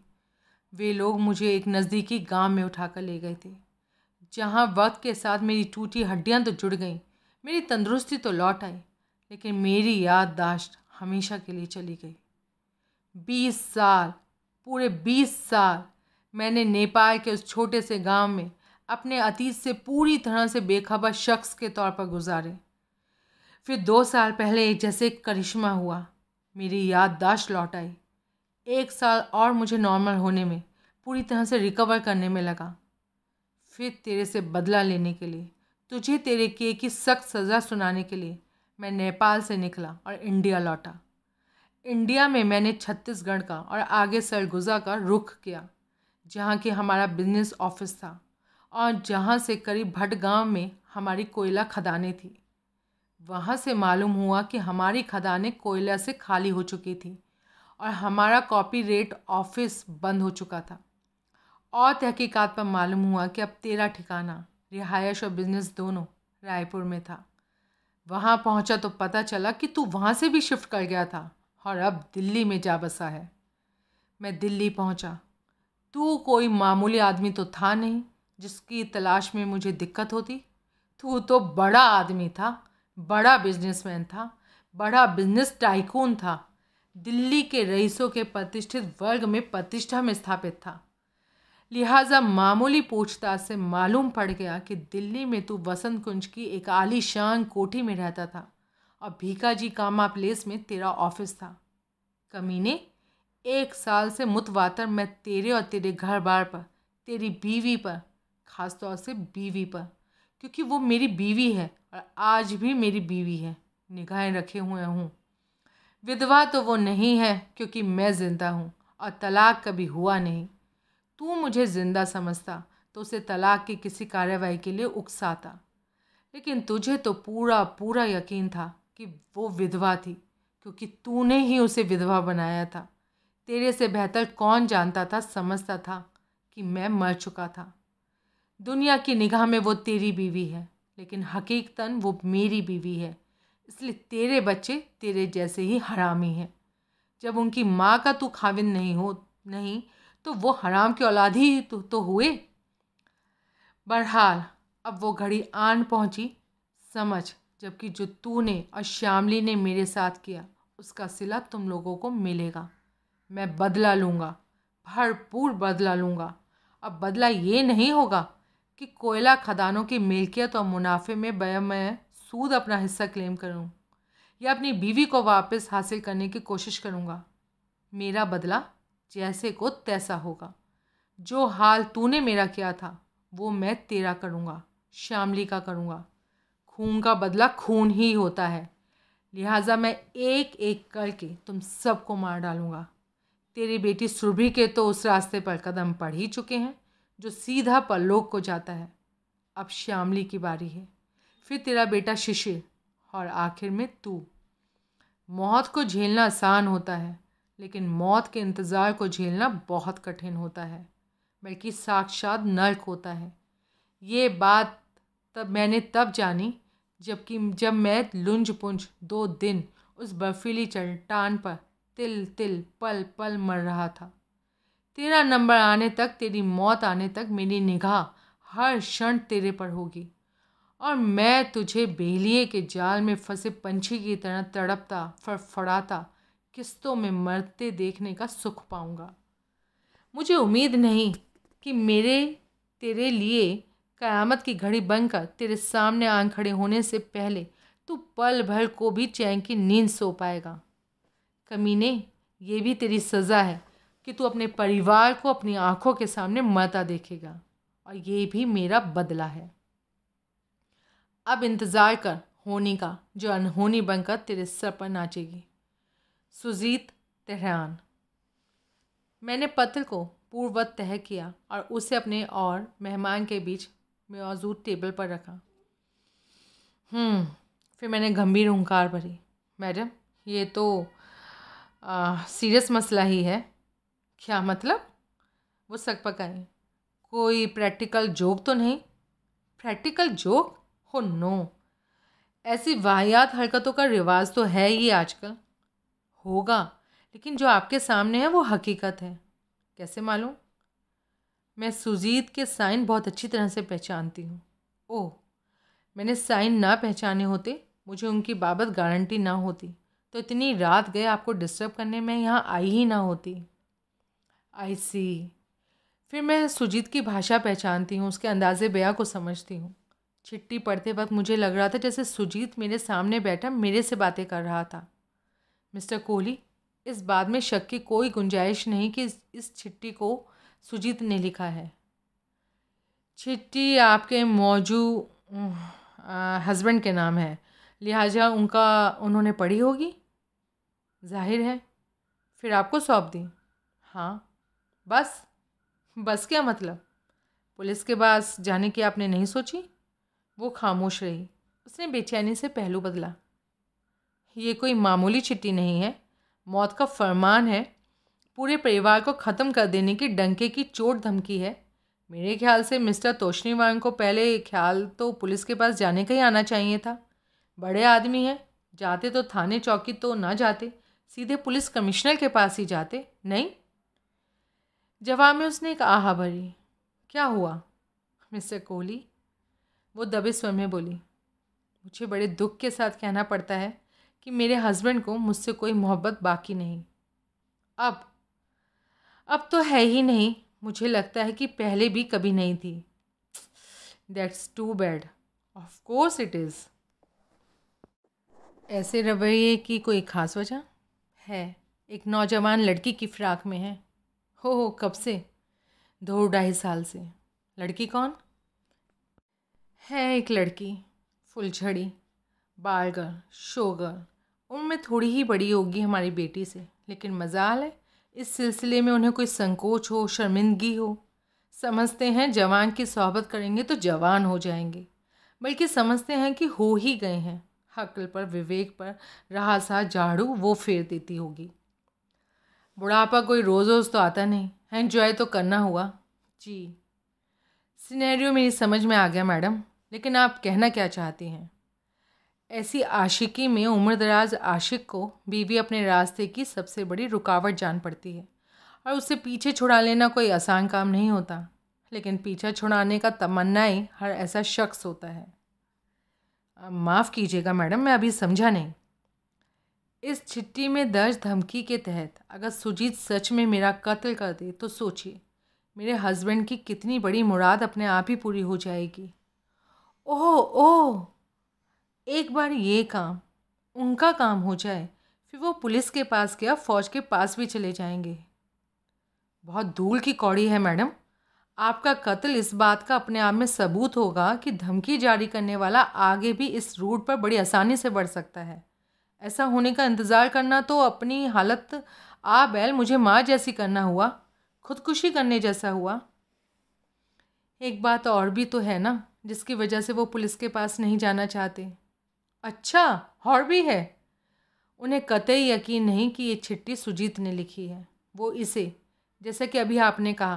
वे लोग मुझे एक नज़दीकी गांव में उठाकर ले गए थे जहाँ वक्त के साथ मेरी टूटी हड्डियाँ तो जुड़ गईं मेरी तंदुरुस्ती तो लौट आई लेकिन मेरी याददाश्त हमेशा के लिए चली गई बीस साल पूरे बीस साल मैंने नेपाल के उस छोटे से गांव में अपने अतीत से पूरी तरह से बेखबर शख्स के तौर पर गुजारे फिर दो साल पहले जैसे करिश्मा हुआ मेरी याददाश्त लौट आई एक साल और मुझे नॉर्मल होने में पूरी तरह से रिकवर करने में लगा फिर तेरे से बदला लेने के लिए तुझे तेरे किए की सख्त सज़ा सुनाने के लिए मैं नेपाल से निकला और इंडिया लौटा इंडिया में मैंने छत्तीसगढ़ का और आगे सरगुजा का रुख किया जहाँ के हमारा बिजनेस ऑफिस था और जहाँ से करीब भट में हमारी कोयला खदाने थी वहाँ से मालूम हुआ कि हमारी खदाने कोयला से खाली हो चुकी थी और हमारा कॉपी रेट ऑफिस बंद हो चुका था और तहकीकात पर मालूम हुआ कि अब तेरा ठिकाना रिहायश और बिज़नेस दोनों रायपुर में था वहाँ पहुँचा तो पता चला कि तू वहाँ से भी शिफ्ट कर गया था और अब दिल्ली में जा बसा है मैं दिल्ली पहुँचा तू कोई मामूली आदमी तो था नहीं जिसकी तलाश में मुझे दिक्कत होती तू तो बड़ा आदमी था बड़ा बिजनेसमैन था बड़ा बिजनेस टाइकून था दिल्ली के रईसों के प्रतिष्ठित वर्ग में प्रतिष्ठा में स्थापित था लिहाजा मामूली पूछताछ से मालूम पड़ गया कि दिल्ली में तू तो वसंत कुंज की एक आलीशान कोठी में रहता था और भीकाजी कामा प्लेस में तेरा ऑफिस था कमीने एक साल से मुतवातर मैं तेरे और तेरे घर बार पर तेरी बीवी पर ख़ास तौर से बीवी पर क्योंकि वो मेरी बीवी है और आज भी मेरी बीवी है निगाहें रखे हुए हूँ विधवा तो वो नहीं है क्योंकि मैं ज़िंदा हूँ और तलाक कभी हुआ नहीं तू मुझे ज़िंदा समझता तो उसे तलाक की किसी कार्रवाई के लिए उकसाता लेकिन तुझे तो पूरा पूरा यकीन था कि वो विधवा थी क्योंकि तूने ही उसे विधवा बनाया था तेरे से बेहतर कौन जानता था समझता था कि मैं मर चुका था दुनिया की निगाह में वो तेरी बीवी है लेकिन हकीकतन वो मेरी बीवी है इसलिए तेरे बच्चे तेरे जैसे ही हरामी हैं जब उनकी माँ का तू खाविन नहीं हो नहीं तो वो हराम की औलाद ही तो, तो हुए बहरहाल अब वो घड़ी आन पहुंची समझ जबकि जो तूने और श्यामली ने मेरे साथ किया उसका सिला तुम लोगों को मिलेगा मैं बदला लूँगा भरपूर बदला लूँगा अब बदला ये नहीं होगा कि कोयला खदानों की मिल्कियत और मुनाफे में मैं सूद अपना हिस्सा क्लेम करूँ या अपनी बीवी को वापस हासिल करने की कोशिश करूँगा मेरा बदला जैसे को तैसा होगा जो हाल तूने मेरा किया था वो मैं तेरा करूँगा श्यामली का करूँगा खून का बदला खून ही होता है लिहाजा मैं एक एक करके तुम सबको मार डालूँगा तेरी बेटी सुरभि के तो उस रास्ते पर कदम पढ़ ही चुके हैं जो सीधा परलोक को जाता है अब श्यामली की बारी है फिर तेरा बेटा शिशिर और आखिर में तू मौत को झेलना आसान होता है लेकिन मौत के इंतज़ार को झेलना बहुत कठिन होता है बल्कि साक्षात नर्क होता है ये बात तब मैंने तब जानी जबकि जब मैं लुंज पुंज दो दिन उस बर्फीली चट्टान पर तिल तिल पल पल मर रहा था तेरा नंबर आने तक तेरी मौत आने तक मेरी निगाह हर क्षण तेरे पर होगी और मैं तुझे बेलिए के जाल में फंसे पंछी की तरह तड़पता फड़फड़ाता किस्तों में मरते देखने का सुख पाऊँगा मुझे उम्मीद नहीं कि मेरे तेरे लिए क़यामत की घड़ी बनकर तेरे सामने आँख खड़े होने से पहले तू पल भर को भी चैन की नींद सो पाएगा कमीने ये भी तेरी सज़ा है कि तू अपने परिवार को अपनी आँखों के सामने मरता देखेगा और ये भी मेरा बदला है अब इंतज़ार कर होनी का जो अनहोनी बनकर तेरे सर पर नाचेगी सुजीत तेहरान मैंने पत्र को पूर्ववत तय किया और उसे अपने और मेहमान के बीच मौजूद टेबल पर रखा हम्म, फिर मैंने गंभीर हंकार भरी मैडम ये तो सीरियस मसला ही है क्या मतलब वो सक पकाए कोई प्रैक्टिकल जोक तो नहीं प्रैक्टिकल जोक हो नो ऐसी वाहियात हरकतों का रिवाज तो है ही आजकल होगा लेकिन जो आपके सामने है वो हकीकत है कैसे मालूम मैं सुजीत के साइन बहुत अच्छी तरह से पहचानती हूँ ओह मैंने साइन ना पहचाने होते मुझे उनकी बाबत गारंटी ना होती तो इतनी रात गए आपको डिस्टर्ब करने में यहाँ आई ही ना होती आई सी फिर मैं सुजीत की भाषा पहचानती हूँ उसके अंदाज़े बया को समझती हूँ छिट्टी पढ़ते वक्त मुझे लग रहा था जैसे सुजीत मेरे सामने बैठा मेरे से बातें कर रहा था मिस्टर कोहली इस बात में शक की कोई गुंजाइश नहीं कि इस, चिट्ठी को सुजीत ने लिखा है चिट्ठी आपके मौजू हस्बैंड के नाम है लिहाजा उनका उन्होंने पढ़ी होगी जाहिर है फिर आपको सौंप दी हाँ बस बस क्या मतलब पुलिस के पास जाने की आपने नहीं सोची वो खामोश रही उसने बेचैनी से पहलू बदला ये कोई मामूली चिट्ठी नहीं है मौत का फरमान है पूरे परिवार को ख़त्म कर देने की डंके की चोट धमकी है मेरे ख्याल से मिस्टर तोशनीवान को पहले ख्याल तो पुलिस के पास जाने का ही आना चाहिए था बड़े आदमी हैं जाते तो थाने चौकी तो ना जाते सीधे पुलिस कमिश्नर के पास ही जाते नहीं जवाब में उसने एक आहा भरी क्या हुआ मिस्टर कोहली वो दबे स्वर में बोली मुझे बड़े दुख के साथ कहना पड़ता है कि मेरे हस्बैंड को मुझसे कोई मोहब्बत बाकी नहीं अब अब तो है ही नहीं मुझे लगता है कि पहले भी कभी नहीं थी that's too bad of course it is ऐसे रवैये की कोई ख़ास वजह है एक नौजवान लड़की की फ़िराक में है हो हो कब से दो ढाई साल से लड़की कौन है एक लड़की फुलझड़ी शो शोगर उम्र में थोड़ी ही बड़ी होगी हमारी बेटी से लेकिन मजाल है इस सिलसिले में उन्हें कोई संकोच हो शर्मिंदगी हो समझते हैं जवान की सोहबत करेंगे तो जवान हो जाएंगे बल्कि समझते हैं कि हो ही गए हैं हकल पर विवेक पर रहा सा झाड़ू वो फेर देती होगी बुढ़ापा कोई रोज़ रोज़ तो आता नहीं एंजॉय तो करना हुआ जी सिनेरियो मेरी समझ में आ गया मैडम लेकिन आप कहना क्या चाहती हैं ऐसी आशिकी में उम्रदराज आशिक को बीवी अपने रास्ते की सबसे बड़ी रुकावट जान पड़ती है और उससे पीछे छुड़ा लेना कोई आसान काम नहीं होता लेकिन पीछा छुड़ाने का तमन्ना ही हर ऐसा शख्स होता है माफ़ कीजिएगा मैडम मैं अभी समझा नहीं इस चिट्ठी में दर्ज धमकी के तहत अगर सुजीत सच में मेरा कत्ल कर दे तो सोचिए मेरे हस्बैंड की कितनी बड़ी मुराद अपने आप ही पूरी हो जाएगी ओह ओह एक बार ये काम उनका काम हो जाए फिर वो पुलिस के पास गया फ़ौज के पास भी चले जाएंगे बहुत धूल की कौड़ी है मैडम आपका कत्ल इस बात का अपने आप में सबूत होगा कि धमकी जारी करने वाला आगे भी इस रूट पर बड़ी आसानी से बढ़ सकता है ऐसा होने का इंतज़ार करना तो अपनी हालत आ बैल मुझे माँ जैसी करना हुआ खुदकुशी करने जैसा हुआ एक बात और भी तो है ना जिसकी वजह से वो पुलिस के पास नहीं जाना चाहते अच्छा हॉर भी है उन्हें कतई यकीन नहीं कि ये चिट्ठी सुजीत ने लिखी है वो इसे जैसे कि अभी आपने कहा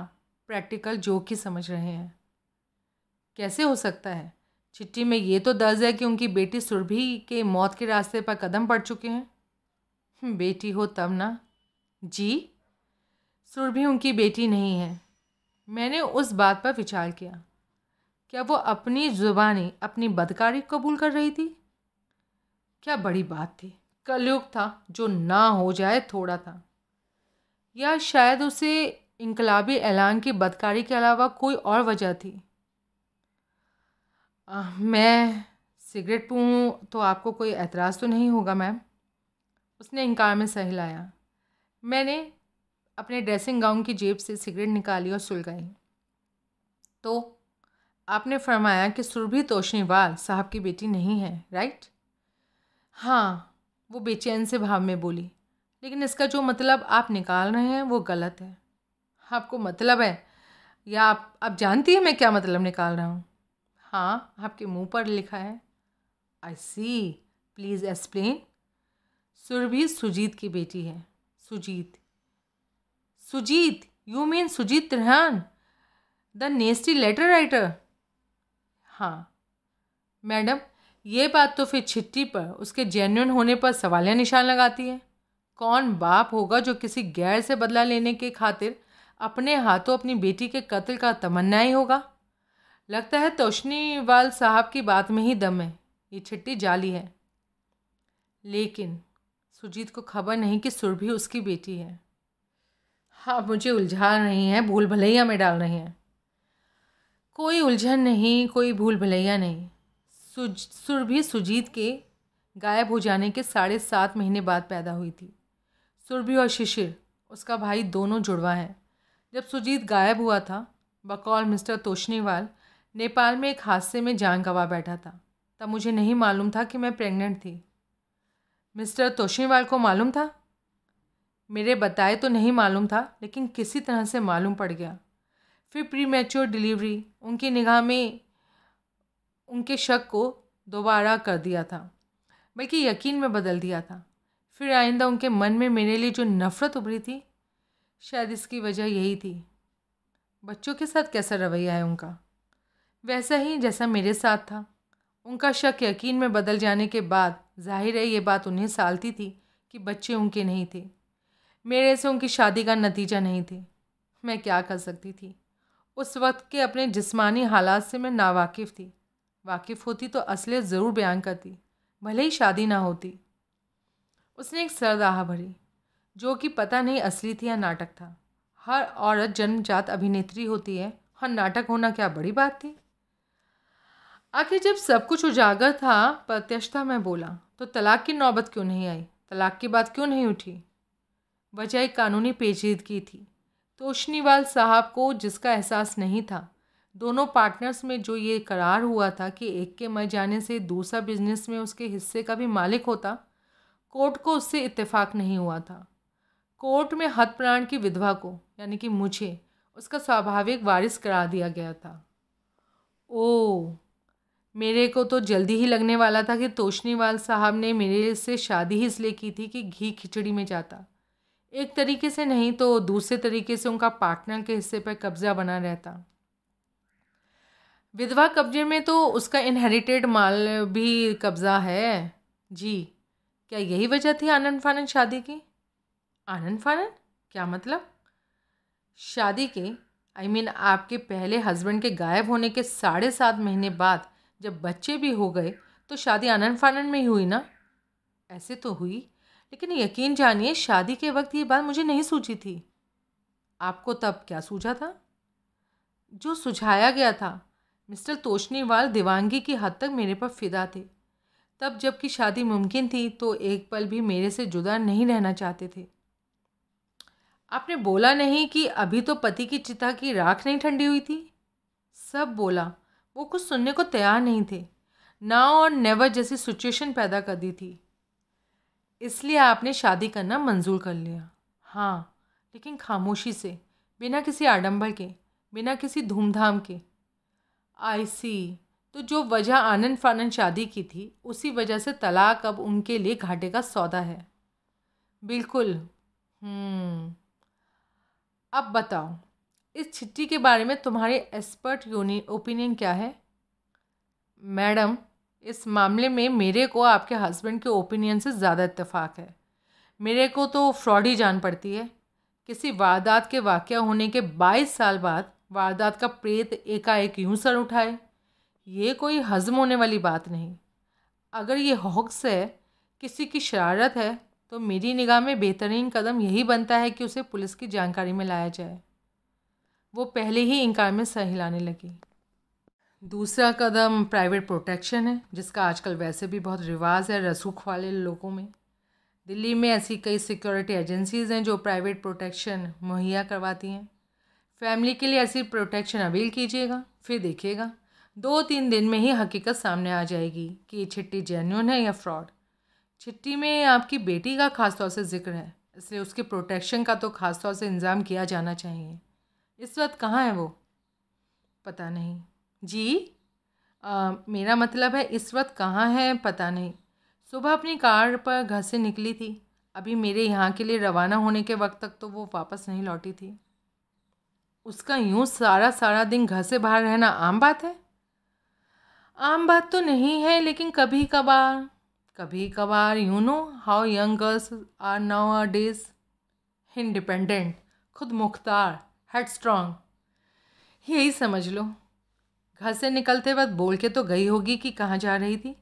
प्रैक्टिकल जोक ही समझ रहे हैं कैसे हो सकता है चिट्ठी में ये तो दर्ज है कि उनकी बेटी सुरभि के मौत के रास्ते पर कदम पड़ चुके हैं हम्म, बेटी हो तब ना जी सुरभि उनकी बेटी नहीं है मैंने उस बात पर विचार किया क्या वो अपनी ज़ुबानी अपनी बदकारी कबूल कर रही थी क्या बड़ी बात थी कलयुग था जो ना हो जाए थोड़ा था या शायद उसे इनकलाबी ऐलान की बदकारी के अलावा कोई और वजह थी आ, मैं सिगरेट पूँ तो आपको कोई एतराज़ तो नहीं होगा मैम उसने इनकार में सहलाया मैंने अपने ड्रेसिंग गाउन की जेब से सिगरेट निकाली और सुलगाई तो आपने फरमाया कि सुरभि तोशनीवाल साहब की बेटी नहीं है राइट हाँ वो बेचैन से भाव में बोली लेकिन इसका जो मतलब आप निकाल रहे हैं वो गलत है आपको मतलब है या आप आप जानती हैं मैं क्या मतलब निकाल रहा हूँ हाँ आपके मुंह पर लिखा है I see please explain Surbhi Sujit की बेटी है Sujit Sujit you mean Sujit Trihan the nasty letter writer हाँ मैडम ये बात तो फिर छिट्टी पर उसके जेन्यून होने पर सवालिया निशान लगाती है कौन बाप होगा जो किसी गैर से बदला लेने के खातिर अपने हाथों अपनी बेटी के कत्ल का तमन्ना ही होगा लगता है तोशनीवाल साहब की बात में ही दम है ये छिट्टी जाली है लेकिन सुजीत को खबर नहीं कि सुरभि उसकी बेटी है हाँ मुझे उलझा रही हैं भूल भलैया में डाल रही हैं कोई उलझन नहीं कोई भूल भलैया नहीं सुज सुरभि सुजीत के गायब हो जाने के साढ़े सात महीने बाद पैदा हुई थी सुरभि और शिशिर उसका भाई दोनों जुड़वा हैं जब सुजीत गायब हुआ था बकौल मिस्टर तोशनीवाल नेपाल में एक हादसे में जान गंवा बैठा था तब मुझे नहीं मालूम था कि मैं प्रेग्नेंट थी मिस्टर तोशनीवाल को मालूम था मेरे बताए तो नहीं मालूम था लेकिन किसी तरह से मालूम पड़ गया फिर प्री डिलीवरी उनकी निगाह में उनके शक को दोबारा कर दिया था बल्कि यकीन में बदल दिया था फिर आइंदा उनके मन में मेरे लिए जो नफ़रत उभरी थी शायद इसकी वजह यही थी बच्चों के साथ कैसा रवैया है उनका वैसा ही जैसा मेरे साथ था उनका शक यकीन में बदल जाने के बाद जाहिर है ये बात उन्हें सालती थी कि बच्चे उनके नहीं थे मेरे से उनकी शादी का नतीजा नहीं थे मैं क्या कर सकती थी उस वक्त के अपने जिस्मानी हालात से मैं नावाकिफ़ थी वाकिफ़ होती तो असलियत ज़रूर बयान करती भले ही शादी ना होती उसने एक सरदाह भरी जो कि पता नहीं असली थी या नाटक था हर औरत जन्मजात अभिनेत्री होती है हर नाटक होना क्या बड़ी बात थी आखिर जब सब कुछ उजागर था प्रत्यक्षता में बोला तो तलाक की नौबत क्यों नहीं आई तलाक की बात क्यों नहीं उठी वजह एक कानूनी पेचीदगी थी तोशनीवाल साहब को जिसका एहसास नहीं था दोनों पार्टनर्स में जो ये करार हुआ था कि एक के मर जाने से दूसरा बिजनेस में उसके हिस्से का भी मालिक होता कोर्ट को उससे इत्तेफाक नहीं हुआ था कोर्ट में प्राण की विधवा को यानी कि मुझे उसका स्वाभाविक वारिस करा दिया गया था ओ मेरे को तो जल्दी ही लगने वाला था कि तोशनीवाल साहब ने मेरे से शादी ही इसलिए की थी कि घी खिचड़ी में जाता एक तरीके से नहीं तो दूसरे तरीके से उनका पार्टनर के हिस्से पर कब्ज़ा बना रहता विधवा कब्जे में तो उसका इनहेरिटेड माल भी कब्जा है जी क्या यही वजह थी आनंद फानंद शादी की आनंद फानन क्या मतलब शादी के आई I मीन mean, आपके पहले हस्बैंड के गायब होने के साढ़े सात महीने बाद जब बच्चे भी हो गए तो शादी आनंद फानन में ही हुई ना ऐसे तो हुई लेकिन यकीन जानिए शादी के वक्त ये बात मुझे नहीं सूझी थी आपको तब क्या सूझा था जो सुझाया गया था मिस्टर तोशनीवाल दीवानगी की हद तक मेरे पर फिदा थे तब जबकि शादी मुमकिन थी तो एक पल भी मेरे से जुदा नहीं रहना चाहते थे आपने बोला नहीं कि अभी तो पति की चिता की राख नहीं ठंडी हुई थी सब बोला वो कुछ सुनने को तैयार नहीं थे ना और नेवर जैसी सिचुएशन पैदा कर दी थी इसलिए आपने शादी करना मंजूर कर लिया हाँ लेकिन खामोशी से बिना किसी आडंबर के बिना किसी धूमधाम के आई सी तो जो वजह आनंद फानंद शादी की थी उसी वजह से तलाक अब उनके लिए घाटे का सौदा है बिल्कुल हम्म। अब बताओ इस चिट्ठी के बारे में तुम्हारे एक्सपर्ट ओपिनियन क्या है मैडम इस मामले में मेरे को आपके हस्बैंड के ओपिनियन से ज़्यादा इतफ़ाक़ है मेरे को तो फ्रॉड ही जान पड़ती है किसी वारदात के वाक़ होने के 22 साल बाद वारदात का प्रेत एकाएक यूं सर उठाए ये कोई हजम होने वाली बात नहीं अगर ये हॉक्स है किसी की शरारत है तो मेरी निगाह में बेहतरीन कदम यही बनता है कि उसे पुलिस की जानकारी में लाया जाए वो पहले ही इनकार में सर हिलाने लगी दूसरा कदम प्राइवेट प्रोटेक्शन है जिसका आजकल वैसे भी बहुत रिवाज है रसूख वाले लोगों में दिल्ली में ऐसी कई सिक्योरिटी एजेंसीज़ हैं जो प्राइवेट प्रोटेक्शन मुहैया करवाती हैं फैमिली के लिए ऐसी प्रोटेक्शन अवेल कीजिएगा फिर देखिएगा दो तीन दिन में ही हकीकत सामने आ जाएगी कि ये छिट्टी जेन्यून है या फ्रॉड छिट्टी में आपकी बेटी का खास तौर से जिक्र है इसलिए उसके प्रोटेक्शन का तो खास तौर से इंतज़ाम किया जाना चाहिए इस वक्त कहाँ है वो पता नहीं जी आ, मेरा मतलब है इस वक्त कहाँ है पता नहीं सुबह अपनी कार पर घर से निकली थी अभी मेरे यहाँ के लिए रवाना होने के वक्त तक तो वो वापस नहीं लौटी थी उसका यूँ सारा सारा दिन घर से बाहर रहना आम बात है आम बात तो नहीं है लेकिन कभी कभार कभी कभार you know how young girls are nowadays independent खुद मुख्तार हेड स्ट्रांग यही समझ लो घर से निकलते वक्त बोल के तो गई होगी कि कहाँ जा रही थी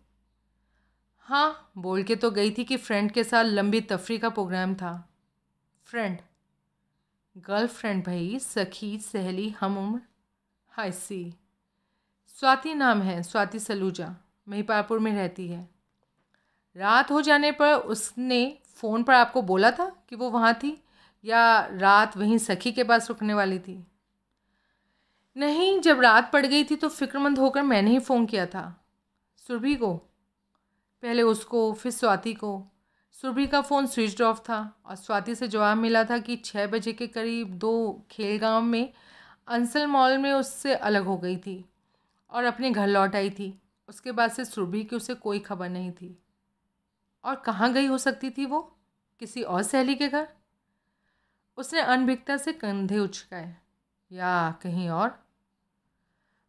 हाँ बोल के तो गई थी कि फ्रेंड के साथ लंबी तफरी का प्रोग्राम था फ्रेंड गर्लफ्रेंड भाई सखी सहेली हम उम्र हाई सी स्वाति नाम है स्वाति सलूजा महिपालपुर में रहती है रात हो जाने पर उसने फ़ोन पर आपको बोला था कि वो वहाँ थी या रात वहीं सखी के पास रुकने वाली थी नहीं जब रात पड़ गई थी तो फिक्रमंद होकर मैंने ही फ़ोन किया था सुरभि को पहले उसको फिर स्वाति को सुरभि का फ़ोन स्विच ऑफ था और स्वाति से जवाब मिला था कि छः बजे के करीब दो खेलगांव में अंसल मॉल में उससे अलग हो गई थी और अपने घर लौट आई थी उसके बाद से सुरभि की उसे कोई खबर नहीं थी और कहाँ गई हो सकती थी वो किसी और सहेली के घर उसने अनभिकता से कंधे उचकाए या कहीं और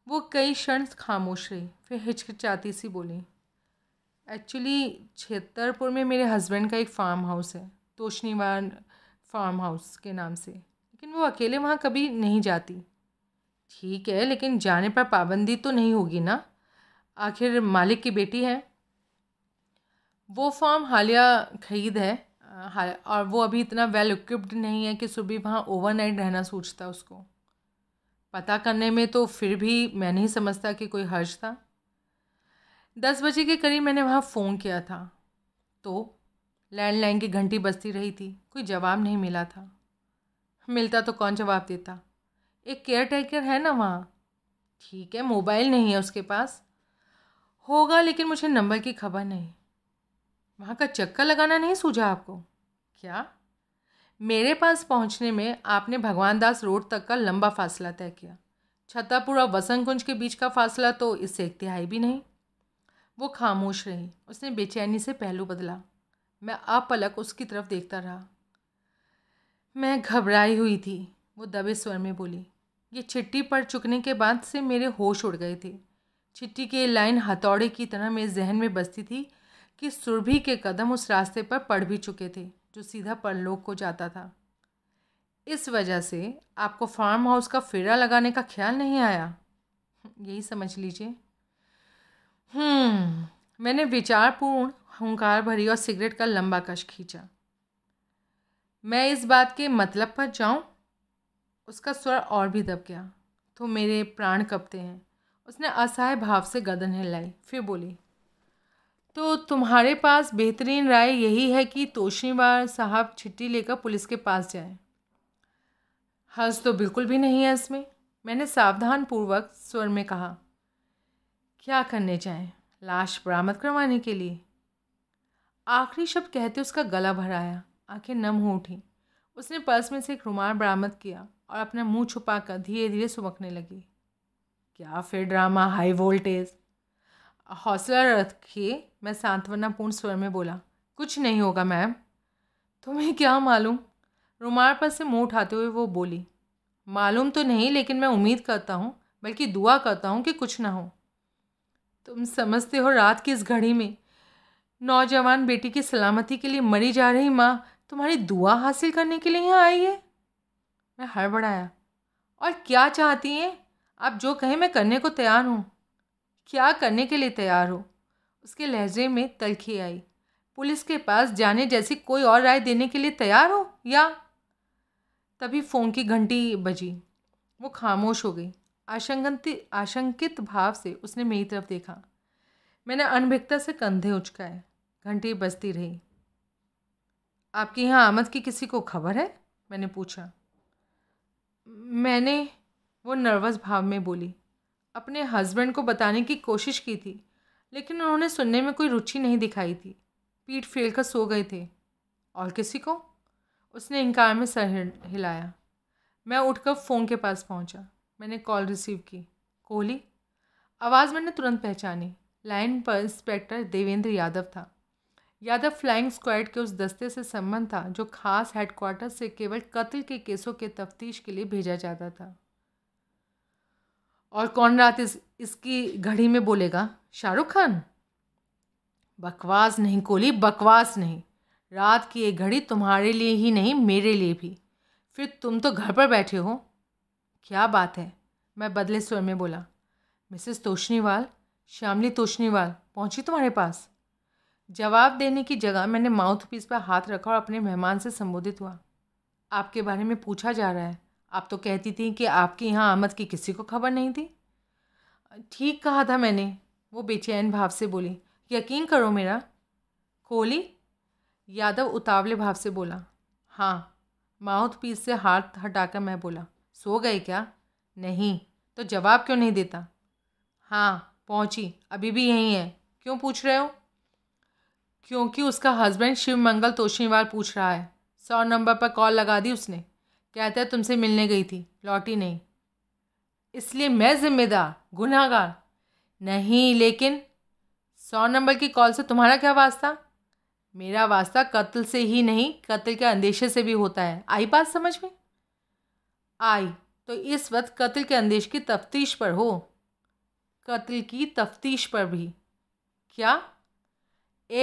वो कई क्षण खामोश रही फिर हिचकिचाती सी बोली एक्चुअली छतरपुर में मेरे हस्बैंड का एक फार्म हाउस है तोशनीवान फार्म हाउस के नाम से लेकिन वो अकेले वहाँ कभी नहीं जाती ठीक है लेकिन जाने पर पाबंदी तो नहीं होगी ना आखिर मालिक की बेटी है वो फार्म हालिया खरीद है और वो अभी इतना वेल इक्विप्ड नहीं है कि सुबह वहाँ ओवरनाइट रहना सोचता उसको पता करने में तो फिर भी मैं नहीं समझता कि कोई हर्ज था दस बजे के करीब मैंने वहाँ फ़ोन किया था तो लैंडलाइन की घंटी बजती रही थी कोई जवाब नहीं मिला था मिलता तो कौन जवाब देता एक केयर टेकर है ना वहाँ ठीक है मोबाइल नहीं है उसके पास होगा लेकिन मुझे नंबर की खबर नहीं वहाँ का चक्कर लगाना नहीं सूझा आपको क्या मेरे पास पहुँचने में आपने भगवान दास रोड तक का लंबा फासला तय किया छतरपुर और वसंत कुंज के बीच का फासला तो इससे एक तिहाई भी नहीं वो खामोश रही उसने बेचैनी से पहलू बदला मैं अपलक उसकी तरफ देखता रहा मैं घबराई हुई थी वो दबे स्वर में बोली ये चिट्ठी पढ़ चुकने के बाद से मेरे होश उड़ गए थे चिट्ठी के लाइन हथौड़े की तरह मेरे जहन में बसती थी कि सुरभि के कदम उस रास्ते पर पड़ भी चुके थे जो सीधा परलोक को जाता था इस वजह से आपको फार्म हाउस का फेरा लगाने का ख्याल नहीं आया यही समझ लीजिए हम्म। मैंने विचारपूर्ण हंकार भरी और सिगरेट का लंबा कश खींचा मैं इस बात के मतलब पर जाऊं? उसका स्वर और भी दब गया तो मेरे प्राण कपते हैं उसने असहाय भाव से गदन हिलाई फिर बोली तो तुम्हारे पास बेहतरीन राय यही है कि तोशनीवार साहब छिट्टी लेकर पुलिस के पास जाए हर्ज तो बिल्कुल भी नहीं है इसमें मैंने सावधान पूर्वक स्वर में कहा क्या करने जाएं लाश बरामद करवाने के लिए आखिरी शब्द कहते उसका गला भराया आंखें नम हो उठी उसने पर्स में से एक रुमाल बरामद किया और अपना मुंह छुपाकर धीरे धीरे सुबकने लगी क्या फिर ड्रामा हाई वोल्टेज हौसला रखिए मैं सांत्वनापूर्ण स्वर में बोला कुछ नहीं होगा मैम तुम्हें क्या मालूम रुमाल पर से मुँह उठाते हुए वो बोली मालूम तो नहीं लेकिन मैं उम्मीद करता हूँ बल्कि दुआ करता हूँ कि कुछ ना हो तुम समझते हो रात की इस घड़ी में नौजवान बेटी की सलामती के लिए मरी जा रही माँ तुम्हारी दुआ हासिल करने के लिए यहाँ आई है मैं हड़बड़ाया और क्या चाहती हैं आप जो कहें मैं करने को तैयार हूँ क्या करने के लिए तैयार हो उसके लहजे में तलखी आई पुलिस के पास जाने जैसी कोई और राय देने के लिए तैयार हो या तभी फ़ोन की घंटी बजी वो खामोश हो गई आशंकित आशंकित भाव से उसने मेरी तरफ देखा मैंने अनभिकता से कंधे उचकाए घंटी बजती रही आपके यहाँ आमद की किसी को खबर है मैंने पूछा मैंने वो नर्वस भाव में बोली अपने हस्बैंड को बताने की कोशिश की थी लेकिन उन्होंने सुनने में कोई रुचि नहीं दिखाई थी पीठ फेल कर सो गए थे और किसी को उसने इनकार में सर हिलाया मैं उठकर फ़ोन के पास पहुंचा। मैंने कॉल रिसीव की कोहली आवाज़ मैंने तुरंत पहचानी लाइन पर इंस्पेक्टर देवेंद्र यादव था यादव फ्लाइंग स्क्वाड के उस दस्ते से संबंध था जो खास हेडक्वार्टर से केवल कत्ल के केसों के तफ्तीश के लिए भेजा जाता था और कौन रात इस इसकी घड़ी में बोलेगा शाहरुख खान बकवास नहीं कोली बकवास नहीं रात की ये घड़ी तुम्हारे लिए ही नहीं मेरे लिए भी फिर तुम तो घर पर बैठे हो क्या बात है मैं बदले स्वर में बोला मिसेस तोशनीवाल श्यामली तोशनीवाल पहुंची तुम्हारे पास जवाब देने की जगह मैंने माउथ पीस पर हाथ रखा और अपने मेहमान से संबोधित हुआ आपके बारे में पूछा जा रहा है आप तो कहती थी कि आपके यहाँ आमद की किसी को खबर नहीं थी ठीक कहा था मैंने वो बेचैन भाव से बोली यकीन करो मेरा कोहली यादव उतावले भाव से बोला हाँ माउथ पीस से हाथ हटाकर मैं बोला सो गए क्या नहीं तो जवाब क्यों नहीं देता हाँ पहुँची अभी भी यहीं है क्यों पूछ रहे हो क्योंकि उसका हस्बैंड शिव मंगल तोशनीवाल पूछ रहा है सौ नंबर पर कॉल लगा दी उसने कहता है तुमसे मिलने गई थी लौटी नहीं इसलिए मैं जिम्मेदार गुनाहगार नहीं लेकिन सौ नंबर की कॉल से तुम्हारा क्या वास्ता मेरा वास्ता कत्ल से ही नहीं कत्ल के अंदेशे से भी होता है आई बात समझ में आई तो इस वक्त कत्ल के अंदेश की तफ्तीश पर हो कत्ल की तफ्तीश पर भी क्या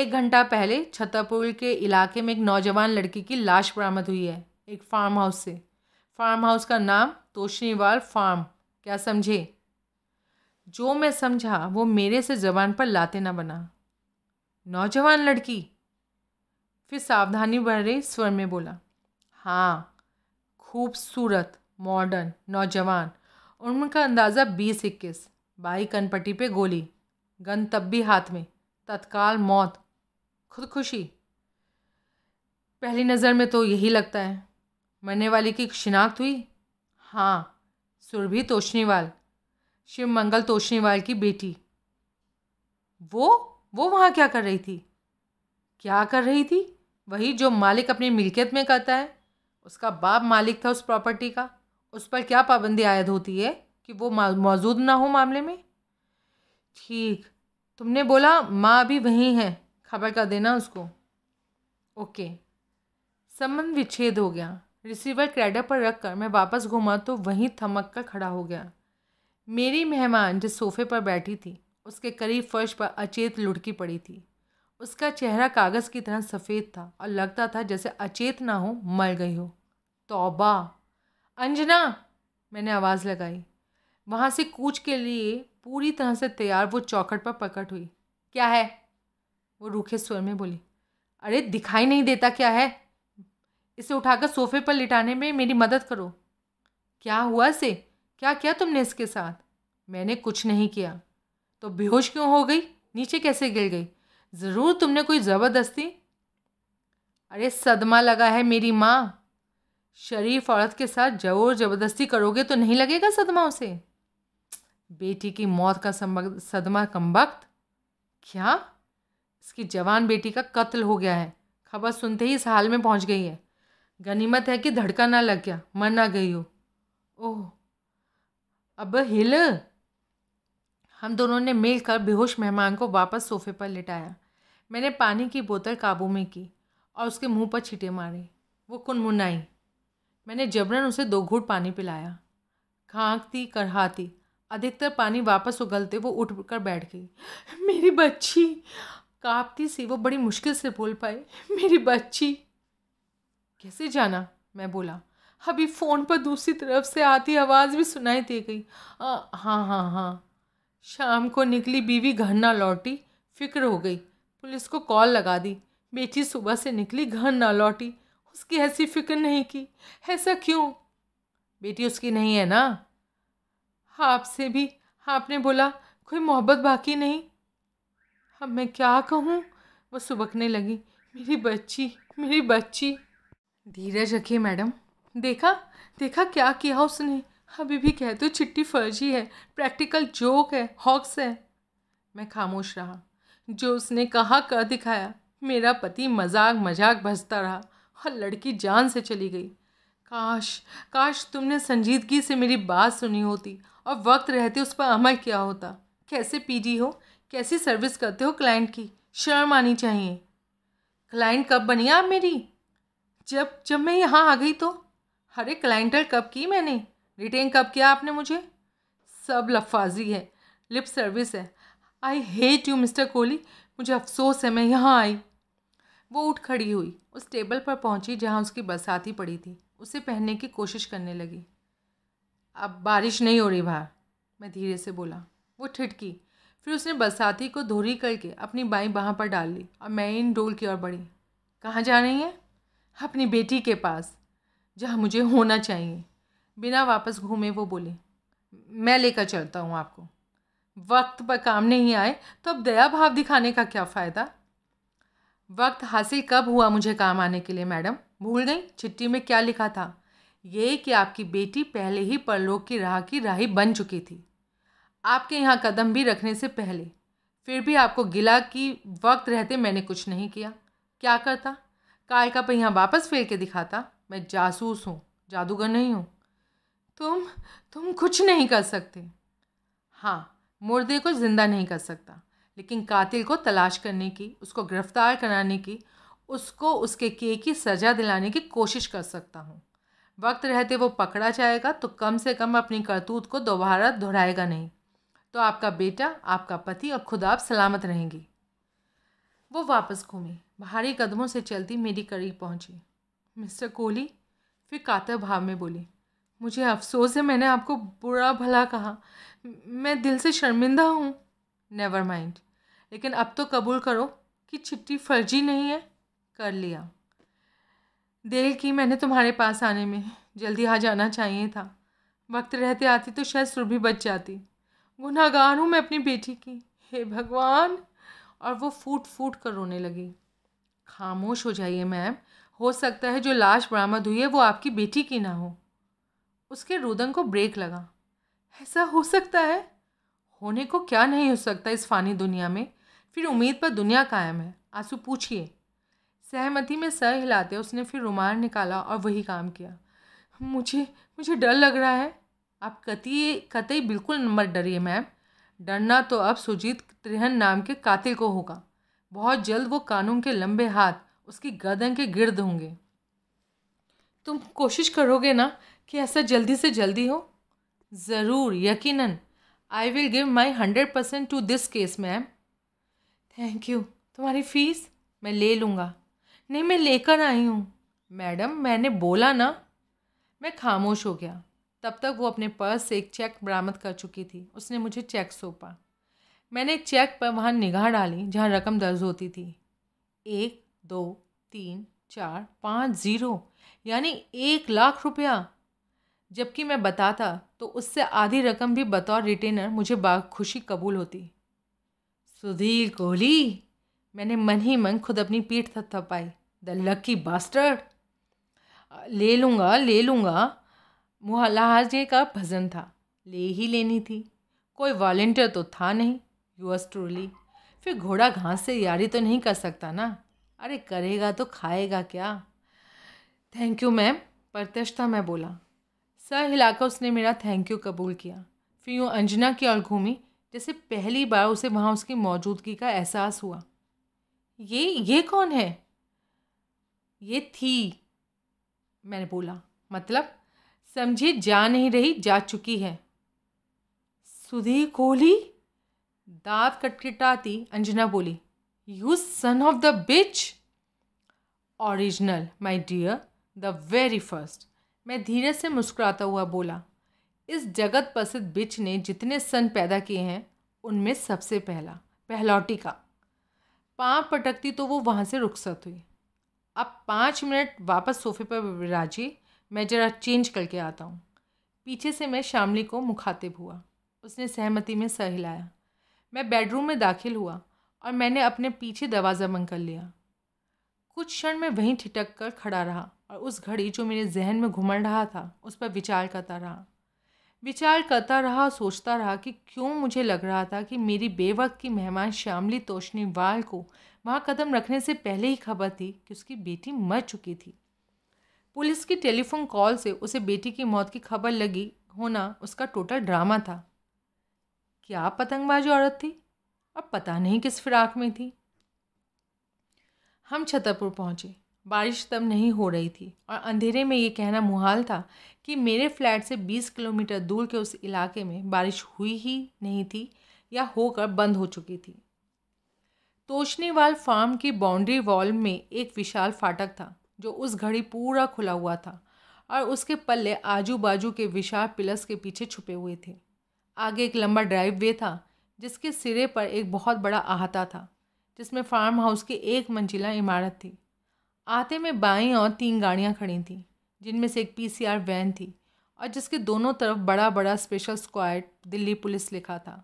एक घंटा पहले छतरपुर के इलाके में एक नौजवान लड़की की लाश बरामद हुई है एक फार्म हाउस से फार्म हाउस का नाम तोशनीवाल फार्म क्या समझे जो मैं समझा वो मेरे से जबान पर लाते ना बना नौजवान लड़की फिर सावधानी भरे स्वर में बोला हाँ खूबसूरत मॉडर्न नौजवान उम्र का अंदाज़ा बीस इक्कीस बाई कनपट्टी पे गोली गन तब भी हाथ में तत्काल मौत खुदकुशी पहली नज़र में तो यही लगता है मरने वाले की शिनाख्त हुई हाँ सुरभि तोशनीवाल शिव मंगल तोशनीवाल की बेटी वो वो वहाँ क्या कर रही थी क्या कर रही थी वही जो मालिक अपनी मिल्कियत में करता है उसका बाप मालिक था उस प्रॉपर्टी का उस पर क्या पाबंदी आयद होती है कि वो मौजूद ना हो मामले में ठीक तुमने बोला माँ अभी वहीं है खबर कर देना उसको ओके संबंध विच्छेद हो गया रिसीवर क्रेडर पर रख कर मैं वापस घूमा तो वहीं थमक कर खड़ा हो गया मेरी मेहमान जिस सोफे पर बैठी थी उसके करीब फर्श पर अचेत लुढ़की पड़ी थी उसका चेहरा कागज़ की तरह सफ़ेद था और लगता था जैसे अचेत ना हो मर गई हो तोबा अंजना मैंने आवाज़ लगाई वहाँ से कूच के लिए पूरी तरह से तैयार वो चौखट पर प्रकट हुई क्या है वो रूखे स्वर में बोली अरे दिखाई नहीं देता क्या है इसे उठाकर सोफे पर लिटाने में मेरी मदद करो क्या हुआ इसे क्या किया तुमने इसके साथ मैंने कुछ नहीं किया तो बेहोश क्यों हो गई नीचे कैसे गिर गई ज़रूर तुमने कोई ज़बरदस्ती अरे सदमा लगा है मेरी माँ शरीफ औरत के साथ जोर ज़बरदस्ती करोगे तो नहीं लगेगा सदमा उसे बेटी की मौत का सदमा कम वक्त क्या इसकी जवान बेटी का कत्ल हो गया है खबर सुनते ही इस हाल में पहुंच गई है गनीमत है कि धड़का ना लग गया मर ना गई हो ओह अब हिल हम दोनों ने मिलकर बेहोश मेहमान को वापस सोफे पर लिटाया मैंने पानी की बोतल काबू में की और उसके मुंह पर छीटे मारे वो कुनमुनाई मैंने जबरन उसे दो घूट पानी पिलाया खांकती करहाती अधिकतर पानी वापस उगलते वो उठ कर बैठ गई मेरी बच्ची कांपती सी वो बड़ी मुश्किल से बोल पाई मेरी बच्ची कैसे जाना मैं बोला अभी फ़ोन पर दूसरी तरफ से आती आवाज़ भी सुनाई दे गई हाँ हाँ हाँ शाम को निकली बीवी घर ना लौटी फिक्र हो गई पुलिस को कॉल लगा दी बेटी सुबह से निकली घर ना लौटी उसकी ऐसी फिक्र नहीं की ऐसा क्यों बेटी उसकी नहीं है ना आपसे भी आपने बोला कोई मोहब्बत बाकी नहीं अब मैं क्या कहूँ वो सुबकने लगी मेरी बच्ची मेरी बच्ची धीरज रखिए मैडम देखा देखा क्या किया उसने अभी भी कहते तो चिट्ठी फर्जी है प्रैक्टिकल जोक है हॉक्स है मैं खामोश रहा जो उसने कहा कर दिखाया मेरा पति मजाक मजाक भजता रहा और लड़की जान से चली गई काश काश तुमने संजीदगी से मेरी बात सुनी होती और वक्त रहते उस पर अमल किया होता कैसे पीजी हो कैसी सर्विस करते हो क्लाइंट की शर्म आनी चाहिए क्लाइंट कब बनी आप मेरी जब जब मैं यहाँ आ गई तो अरे क्लाइंटर कब की मैंने रिटेन कब किया आपने मुझे सब लफाजी है लिप सर्विस है I hate you mister Kohli मुझे अफसोस है मैं यहाँ आई वो उठ खड़ी हुई उस टेबल पर पहुंची जहां उसकी बरसाती पड़ी थी उसे पहनने की कोशिश करने लगी अब बारिश नहीं हो रही बाहर मैं धीरे से बोला वो ठिठकी फिर उसने बरसाती को धोरी करके अपनी बाई बाहाँ पर डाल ली और मैं इन डोल की ओर बढ़ी कहाँ जा रही हैं अपनी बेटी के पास जहाँ मुझे होना चाहिए बिना वापस घूमे वो बोले मैं लेकर चलता हूँ आपको वक्त पर काम नहीं आए तो अब दया भाव दिखाने का क्या फ़ायदा वक्त हासिल कब हुआ मुझे काम आने के लिए मैडम भूल गई चिट्ठी में क्या लिखा था ये कि आपकी बेटी पहले ही परलोक की राह की राही बन चुकी थी आपके यहाँ कदम भी रखने से पहले फिर भी आपको गिला कि वक्त रहते मैंने कुछ नहीं किया क्या करता काल का यहाँ वापस फेर के दिखाता मैं जासूस हूँ जादूगर नहीं हूँ तुम तुम कुछ नहीं कर सकते हाँ मुर्दे को ज़िंदा नहीं कर सकता लेकिन कातिल को तलाश करने की उसको गिरफ्तार कराने की उसको उसके किए की सज़ा दिलाने की कोशिश कर सकता हूँ वक्त रहते वो पकड़ा जाएगा तो कम से कम अपनी करतूत को दोबारा दोहराएगा नहीं तो आपका बेटा आपका पति और खुद आप सलामत रहेंगी वो वापस घूमी भारी कदमों से चलती मेरी करीब पहुंची मिस्टर कोहली फिर कातर भाव में बोली मुझे अफसोस है मैंने आपको बुरा भला कहा मैं दिल से शर्मिंदा हूँ नेवर माइंड लेकिन अब तो कबूल करो कि चिट्ठी फर्जी नहीं है कर लिया देर की मैंने तुम्हारे पास आने में जल्दी आ जाना चाहिए था वक्त रहते आती तो शायद भी बच जाती गुनागार हूँ मैं अपनी बेटी की हे भगवान और वो फूट फूट कर रोने लगी खामोश हो जाइए मैम हो सकता है जो लाश बरामद हुई है वो आपकी बेटी की ना हो उसके रुदन को ब्रेक लगा ऐसा हो सकता है होने को क्या नहीं हो सकता इस फ़ानी दुनिया में फिर उम्मीद पर दुनिया कायम है आंसू पूछिए सहमति में सर हिलाते उसने फिर रुमाल निकाला और वही काम किया मुझे मुझे डर लग रहा है आप कतई कतई बिल्कुल मत डरिए मैम डरना तो अब सुजीत त्रिहन नाम के कातिल को होगा बहुत जल्द वो कानून के लंबे हाथ उसकी गर्दन के गिर्द होंगे तुम कोशिश करोगे ना कि ऐसा जल्दी से जल्दी हो ज़रूर यकीनन I will give my hundred percent to this case ma'am thank you तुम्हारी फ़ीस मैं ले लूँगा नहीं मैं लेकर आई हूँ मैडम मैंने बोला ना मैं खामोश हो गया तब तक वो अपने पर्स से एक चेक बरामद कर चुकी थी उसने मुझे चेक सौंपा मैंने चेक पर वहाँ निगाह डाली जहाँ रकम दर्ज होती थी एक दो तीन चार पाँच ज़ीरो यानी एक लाख रुपया जबकि मैं बताता तो उससे आधी रकम भी बतौर रिटेनर मुझे बाखुशी कबूल होती सुधीर कोहली मैंने मन ही मन खुद अपनी पीठ थपथपाई द लकी बास्टर्ड ले लूँगा ले लूँगा मुहलाजे का भजन था ले ही लेनी थी कोई वॉल्टियर तो था नहीं यूएस ट्रूली फिर घोड़ा घास से यारी तो नहीं कर सकता ना अरे करेगा तो खाएगा क्या थैंक यू मैम प्रत्यक्षता मैं बोला सर हिलाकर उसने मेरा थैंक यू कबूल किया फिर यूँ अंजना की ओर घूमी जैसे पहली बार उसे वहाँ उसकी मौजूदगी का एहसास हुआ ये ये कौन है ये थी मैंने बोला मतलब समझे जा नहीं रही जा चुकी है सुधीर कोहली दांत कटकटाती अंजना बोली you son of the bitch original my dear the very first मैं धीरे से मुस्कुराता हुआ बोला इस जगत प्रसिद्ध बिच ने जितने सन पैदा किए हैं उनमें सबसे पहला पहलौटी का पाँव पटकती तो वो वहाँ से रुखसत हुई अब पाँच मिनट वापस सोफे पर विराजी मैं ज़रा चेंज करके आता हूँ पीछे से मैं शामली को मुखातिब हुआ उसने सहमति में सहिलाया हिलाया मैं बेडरूम में दाखिल हुआ और मैंने अपने पीछे दरवाज़ा बंद कर लिया कुछ क्षण में वहीं ठिटक कर खड़ा रहा और उस घड़ी जो मेरे जहन में घुमड़ रहा था उस पर विचार करता रहा विचार करता रहा सोचता रहा कि क्यों मुझे लग रहा था कि मेरी बेवक्त की मेहमान श्यामली वाल को वहाँ कदम रखने से पहले ही खबर थी कि उसकी बेटी मर चुकी थी पुलिस की टेलीफोन कॉल से उसे बेटी की मौत की खबर लगी होना उसका टोटल ड्रामा था क्या पतंगबाज औरत थी अब पता नहीं किस फिराक में थी हम छतरपुर पहुँचे बारिश तब नहीं हो रही थी और अंधेरे में ये कहना मुहाल था कि मेरे फ्लैट से 20 किलोमीटर दूर के उस इलाके में बारिश हुई ही नहीं थी या होकर बंद हो चुकी थी तोशनीवाल फार्म की बाउंड्री वॉल में एक विशाल फाटक था जो उस घड़ी पूरा खुला हुआ था और उसके पल्ले आजू बाजू के विशाल पिलर्स के पीछे छुपे हुए थे आगे एक लंबा ड्राइव वे था जिसके सिरे पर एक बहुत बड़ा अहाता था जिसमें फार्म हाउस की एक मंजिला इमारत थी आते में बाईं और तीन गाड़ियाँ खड़ी थीं जिनमें से एक पीसीआर वैन थी और जिसके दोनों तरफ बड़ा बड़ा स्पेशल स्क्वाड दिल्ली पुलिस लिखा था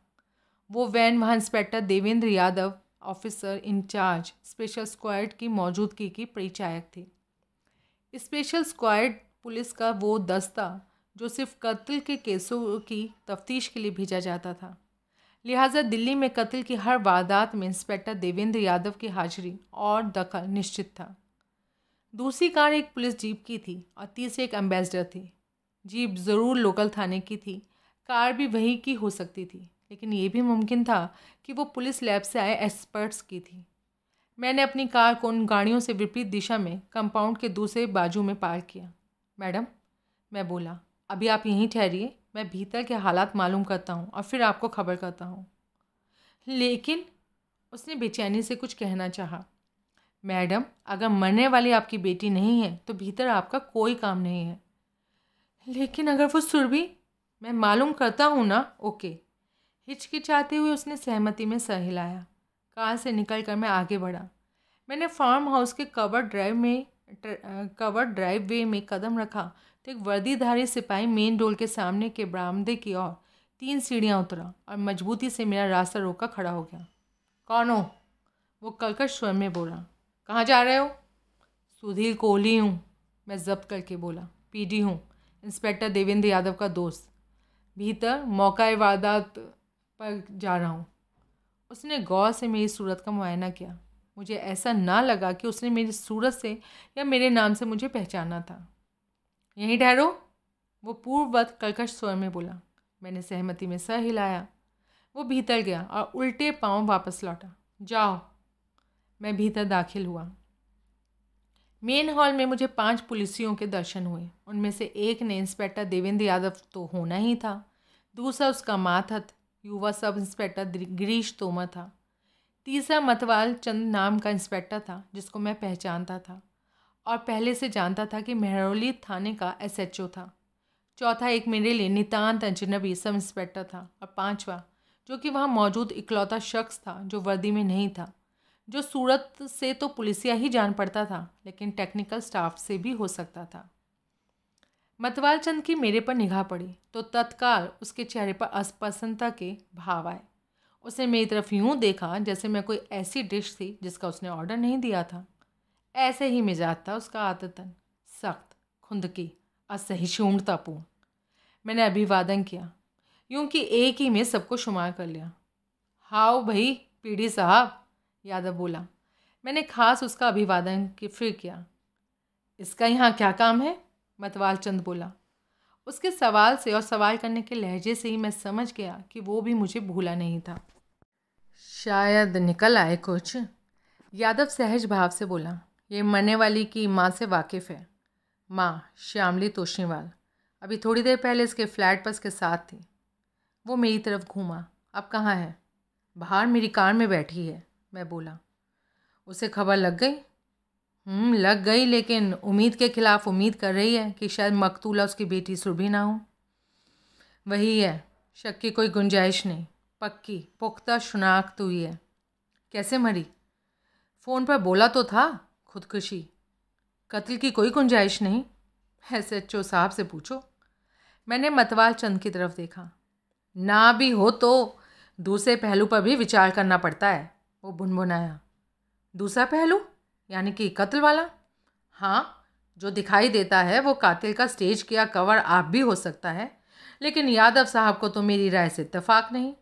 वो वैन वहाँ inspector Devendra Yadav officer in charge special squad की मौजूदगी की परिचायक थी स्पेशल स्क्वाड पुलिस का वो दस्ता जो सिर्फ कत्ल के केसों की तफ्तीश के लिए भेजा जाता था लिहाजा दिल्ली में कत्ल की हर वारदात में इंस्पेक्टर देवेंद्र यादव की हाजिरी और दखल निश्चित था दूसरी कार एक पुलिस जीप की थी और तीसरी एक एम्बेसडर थी जीप ज़रूर लोकल थाने की थी कार भी वही की हो सकती थी लेकिन ये भी मुमकिन था कि वो पुलिस लैब से आए एक्सपर्ट्स की थी मैंने अपनी कार को उन गाड़ियों से विपरीत दिशा में कंपाउंड के दूसरे बाजू में पार किया मैडम मैं बोला अभी आप यहीं ठहरिए मैं भीतर के हालात मालूम करता हूँ और फिर आपको खबर करता हूँ लेकिन उसने बेचैनी से कुछ कहना चाहा मैडम अगर मरने वाली आपकी बेटी नहीं है तो भीतर आपका कोई काम नहीं है लेकिन अगर वो सुरभि मैं मालूम करता हूँ ना ओके हिचकिचाते हुए उसने सहमति में सह हिलाया कार से निकल कर मैं आगे बढ़ा मैंने फार्म हाउस के कवर ड्राइव में कवर ड्राइव वे में कदम रखा तो एक वर्दीधारी सिपाही मेन डोल के सामने के बरामदे की ओर तीन सीढ़ियाँ उतरा और मजबूती से मेरा रास्ता रोका खड़ा हो गया कौन हो वो कलकर स्वर में बोला कहाँ जा रहे हो सुधीर कोहली हूँ मैं जब्त करके बोला पी डी हूँ इंस्पेक्टर देवेंद्र यादव का दोस्त भीतर मौका वारदात पर जा रहा हूँ उसने गौर से मेरी सूरत का मुआयना किया मुझे ऐसा ना लगा कि उसने मेरी सूरत से या मेरे नाम से मुझे पहचाना था यहीं ठहरो वो पूर्ववत कलकश स्वर में बोला मैंने सहमति में सर हिलाया वो भीतर गया और उल्टे पाँव वापस लौटा जाओ मैं भीतर दाखिल हुआ मेन हॉल में मुझे पांच पुलिसियों के दर्शन हुए उनमें से एक ने इंस्पेक्टर देवेंद्र यादव तो होना ही था दूसरा उसका माथत युवा सब इंस्पेक्टर गिरीश तोमर था तीसरा मतवाल चंद नाम का इंस्पेक्टर था जिसको मैं पहचानता था और पहले से जानता था कि मेहरौली थाने का एस था चौथा एक मेरे लिए नितान्त अजनबी सब इंस्पेक्टर था और पांचवा जो कि वहाँ मौजूद इकलौता शख्स था जो वर्दी में नहीं था जो सूरत से तो पुलिसिया ही जान पड़ता था लेकिन टेक्निकल स्टाफ से भी हो सकता था मतवाल चंद की मेरे पर निगाह पड़ी तो तत्काल उसके चेहरे पर असपसंदता के भाव आए उसने मेरी तरफ यूँ देखा जैसे मैं कोई ऐसी डिश थी जिसका उसने ऑर्डर नहीं दिया था ऐसे ही मिजाज था उसका आदतन सख्त खुंदकी असहिष्णुतापूर्ण मैंने अभिवादन किया यूं कि एक ही में सबको शुमार कर लिया हाओ भाई पीढ़ी साहब यादव बोला मैंने खास उसका अभिवादन कि फिर किया इसका यहाँ क्या काम है मतवाल चंद बोला उसके सवाल से और सवाल करने के लहजे से ही मैं समझ गया कि वो भी मुझे भूला नहीं था शायद निकल आए कुछ यादव सहज भाव से बोला ये मरने वाली की माँ से वाकिफ़ है माँ श्यामली तोशीवाल अभी थोड़ी देर पहले इसके फ्लैट पर इसके साथ थी वो मेरी तरफ घूमा अब कहाँ है बाहर मेरी कार में बैठी है मैं बोला उसे खबर लग गई हम्म, लग गई लेकिन उम्मीद के ख़िलाफ़ उम्मीद कर रही है कि शायद मकतूला उसकी बेटी सुरभि ना हो वही है शक की कोई गुंजाइश नहीं पक्की पुख्ता शनाख्त हुई है कैसे मरी फ़ोन पर बोला तो था खुदकुशी कत्ल की कोई गुंजाइश नहीं एस एच ओ साहब से पूछो मैंने मतवाल चंद की तरफ देखा ना भी हो तो दूसरे पहलू पर भी विचार करना पड़ता है वो भुनभुनाया दूसरा पहलू यानी कि कत्ल वाला हाँ जो दिखाई देता है वो कातिल का स्टेज किया कवर आप भी हो सकता है लेकिन यादव साहब को तो मेरी राय से इतफाक़ नहीं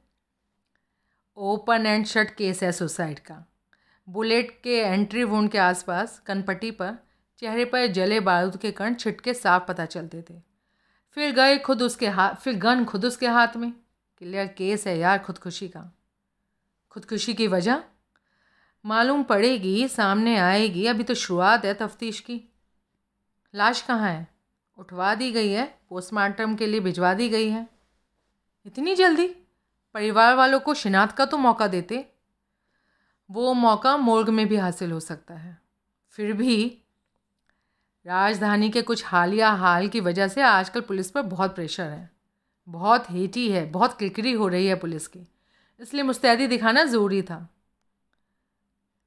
ओपन एंड शट केस है सुसाइड का बुलेट के एंट्री वुंड के आसपास कनपट्टी पर चेहरे पर जले बारूद के कण छिटके साफ पता चलते थे फिर गए खुद उसके हाथ फिर गन खुद उसके हाथ में क्लियर केस है यार खुदकुशी का खुदकुशी की वजह मालूम पड़ेगी सामने आएगी अभी तो शुरुआत है तफ्तीश की लाश कहाँ है उठवा दी गई है पोस्टमार्टम के लिए भिजवा दी गई है इतनी जल्दी परिवार वालों को शिनाख्त का तो मौका देते वो मौका मोर्ग में भी हासिल हो सकता है फिर भी राजधानी के कुछ हालिया हाल की वजह से आजकल पुलिस पर बहुत प्रेशर है बहुत हेटी है बहुत किकरी हो रही है पुलिस की इसलिए मुस्तैदी दिखाना ज़रूरी था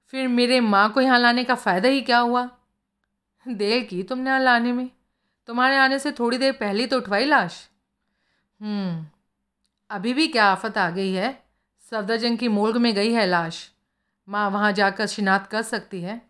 फिर मेरे माँ को यहाँ लाने का फ़ायदा ही क्या हुआ देर की तुमने यहाँ लाने में तुम्हारे आने से थोड़ी देर पहले तो उठवाई लाश हम्म, अभी भी क्या आफत आ गई है सफदरजंग की मोर्ग में गई है लाश माँ वहाँ जाकर शिनाख्त कर सकती है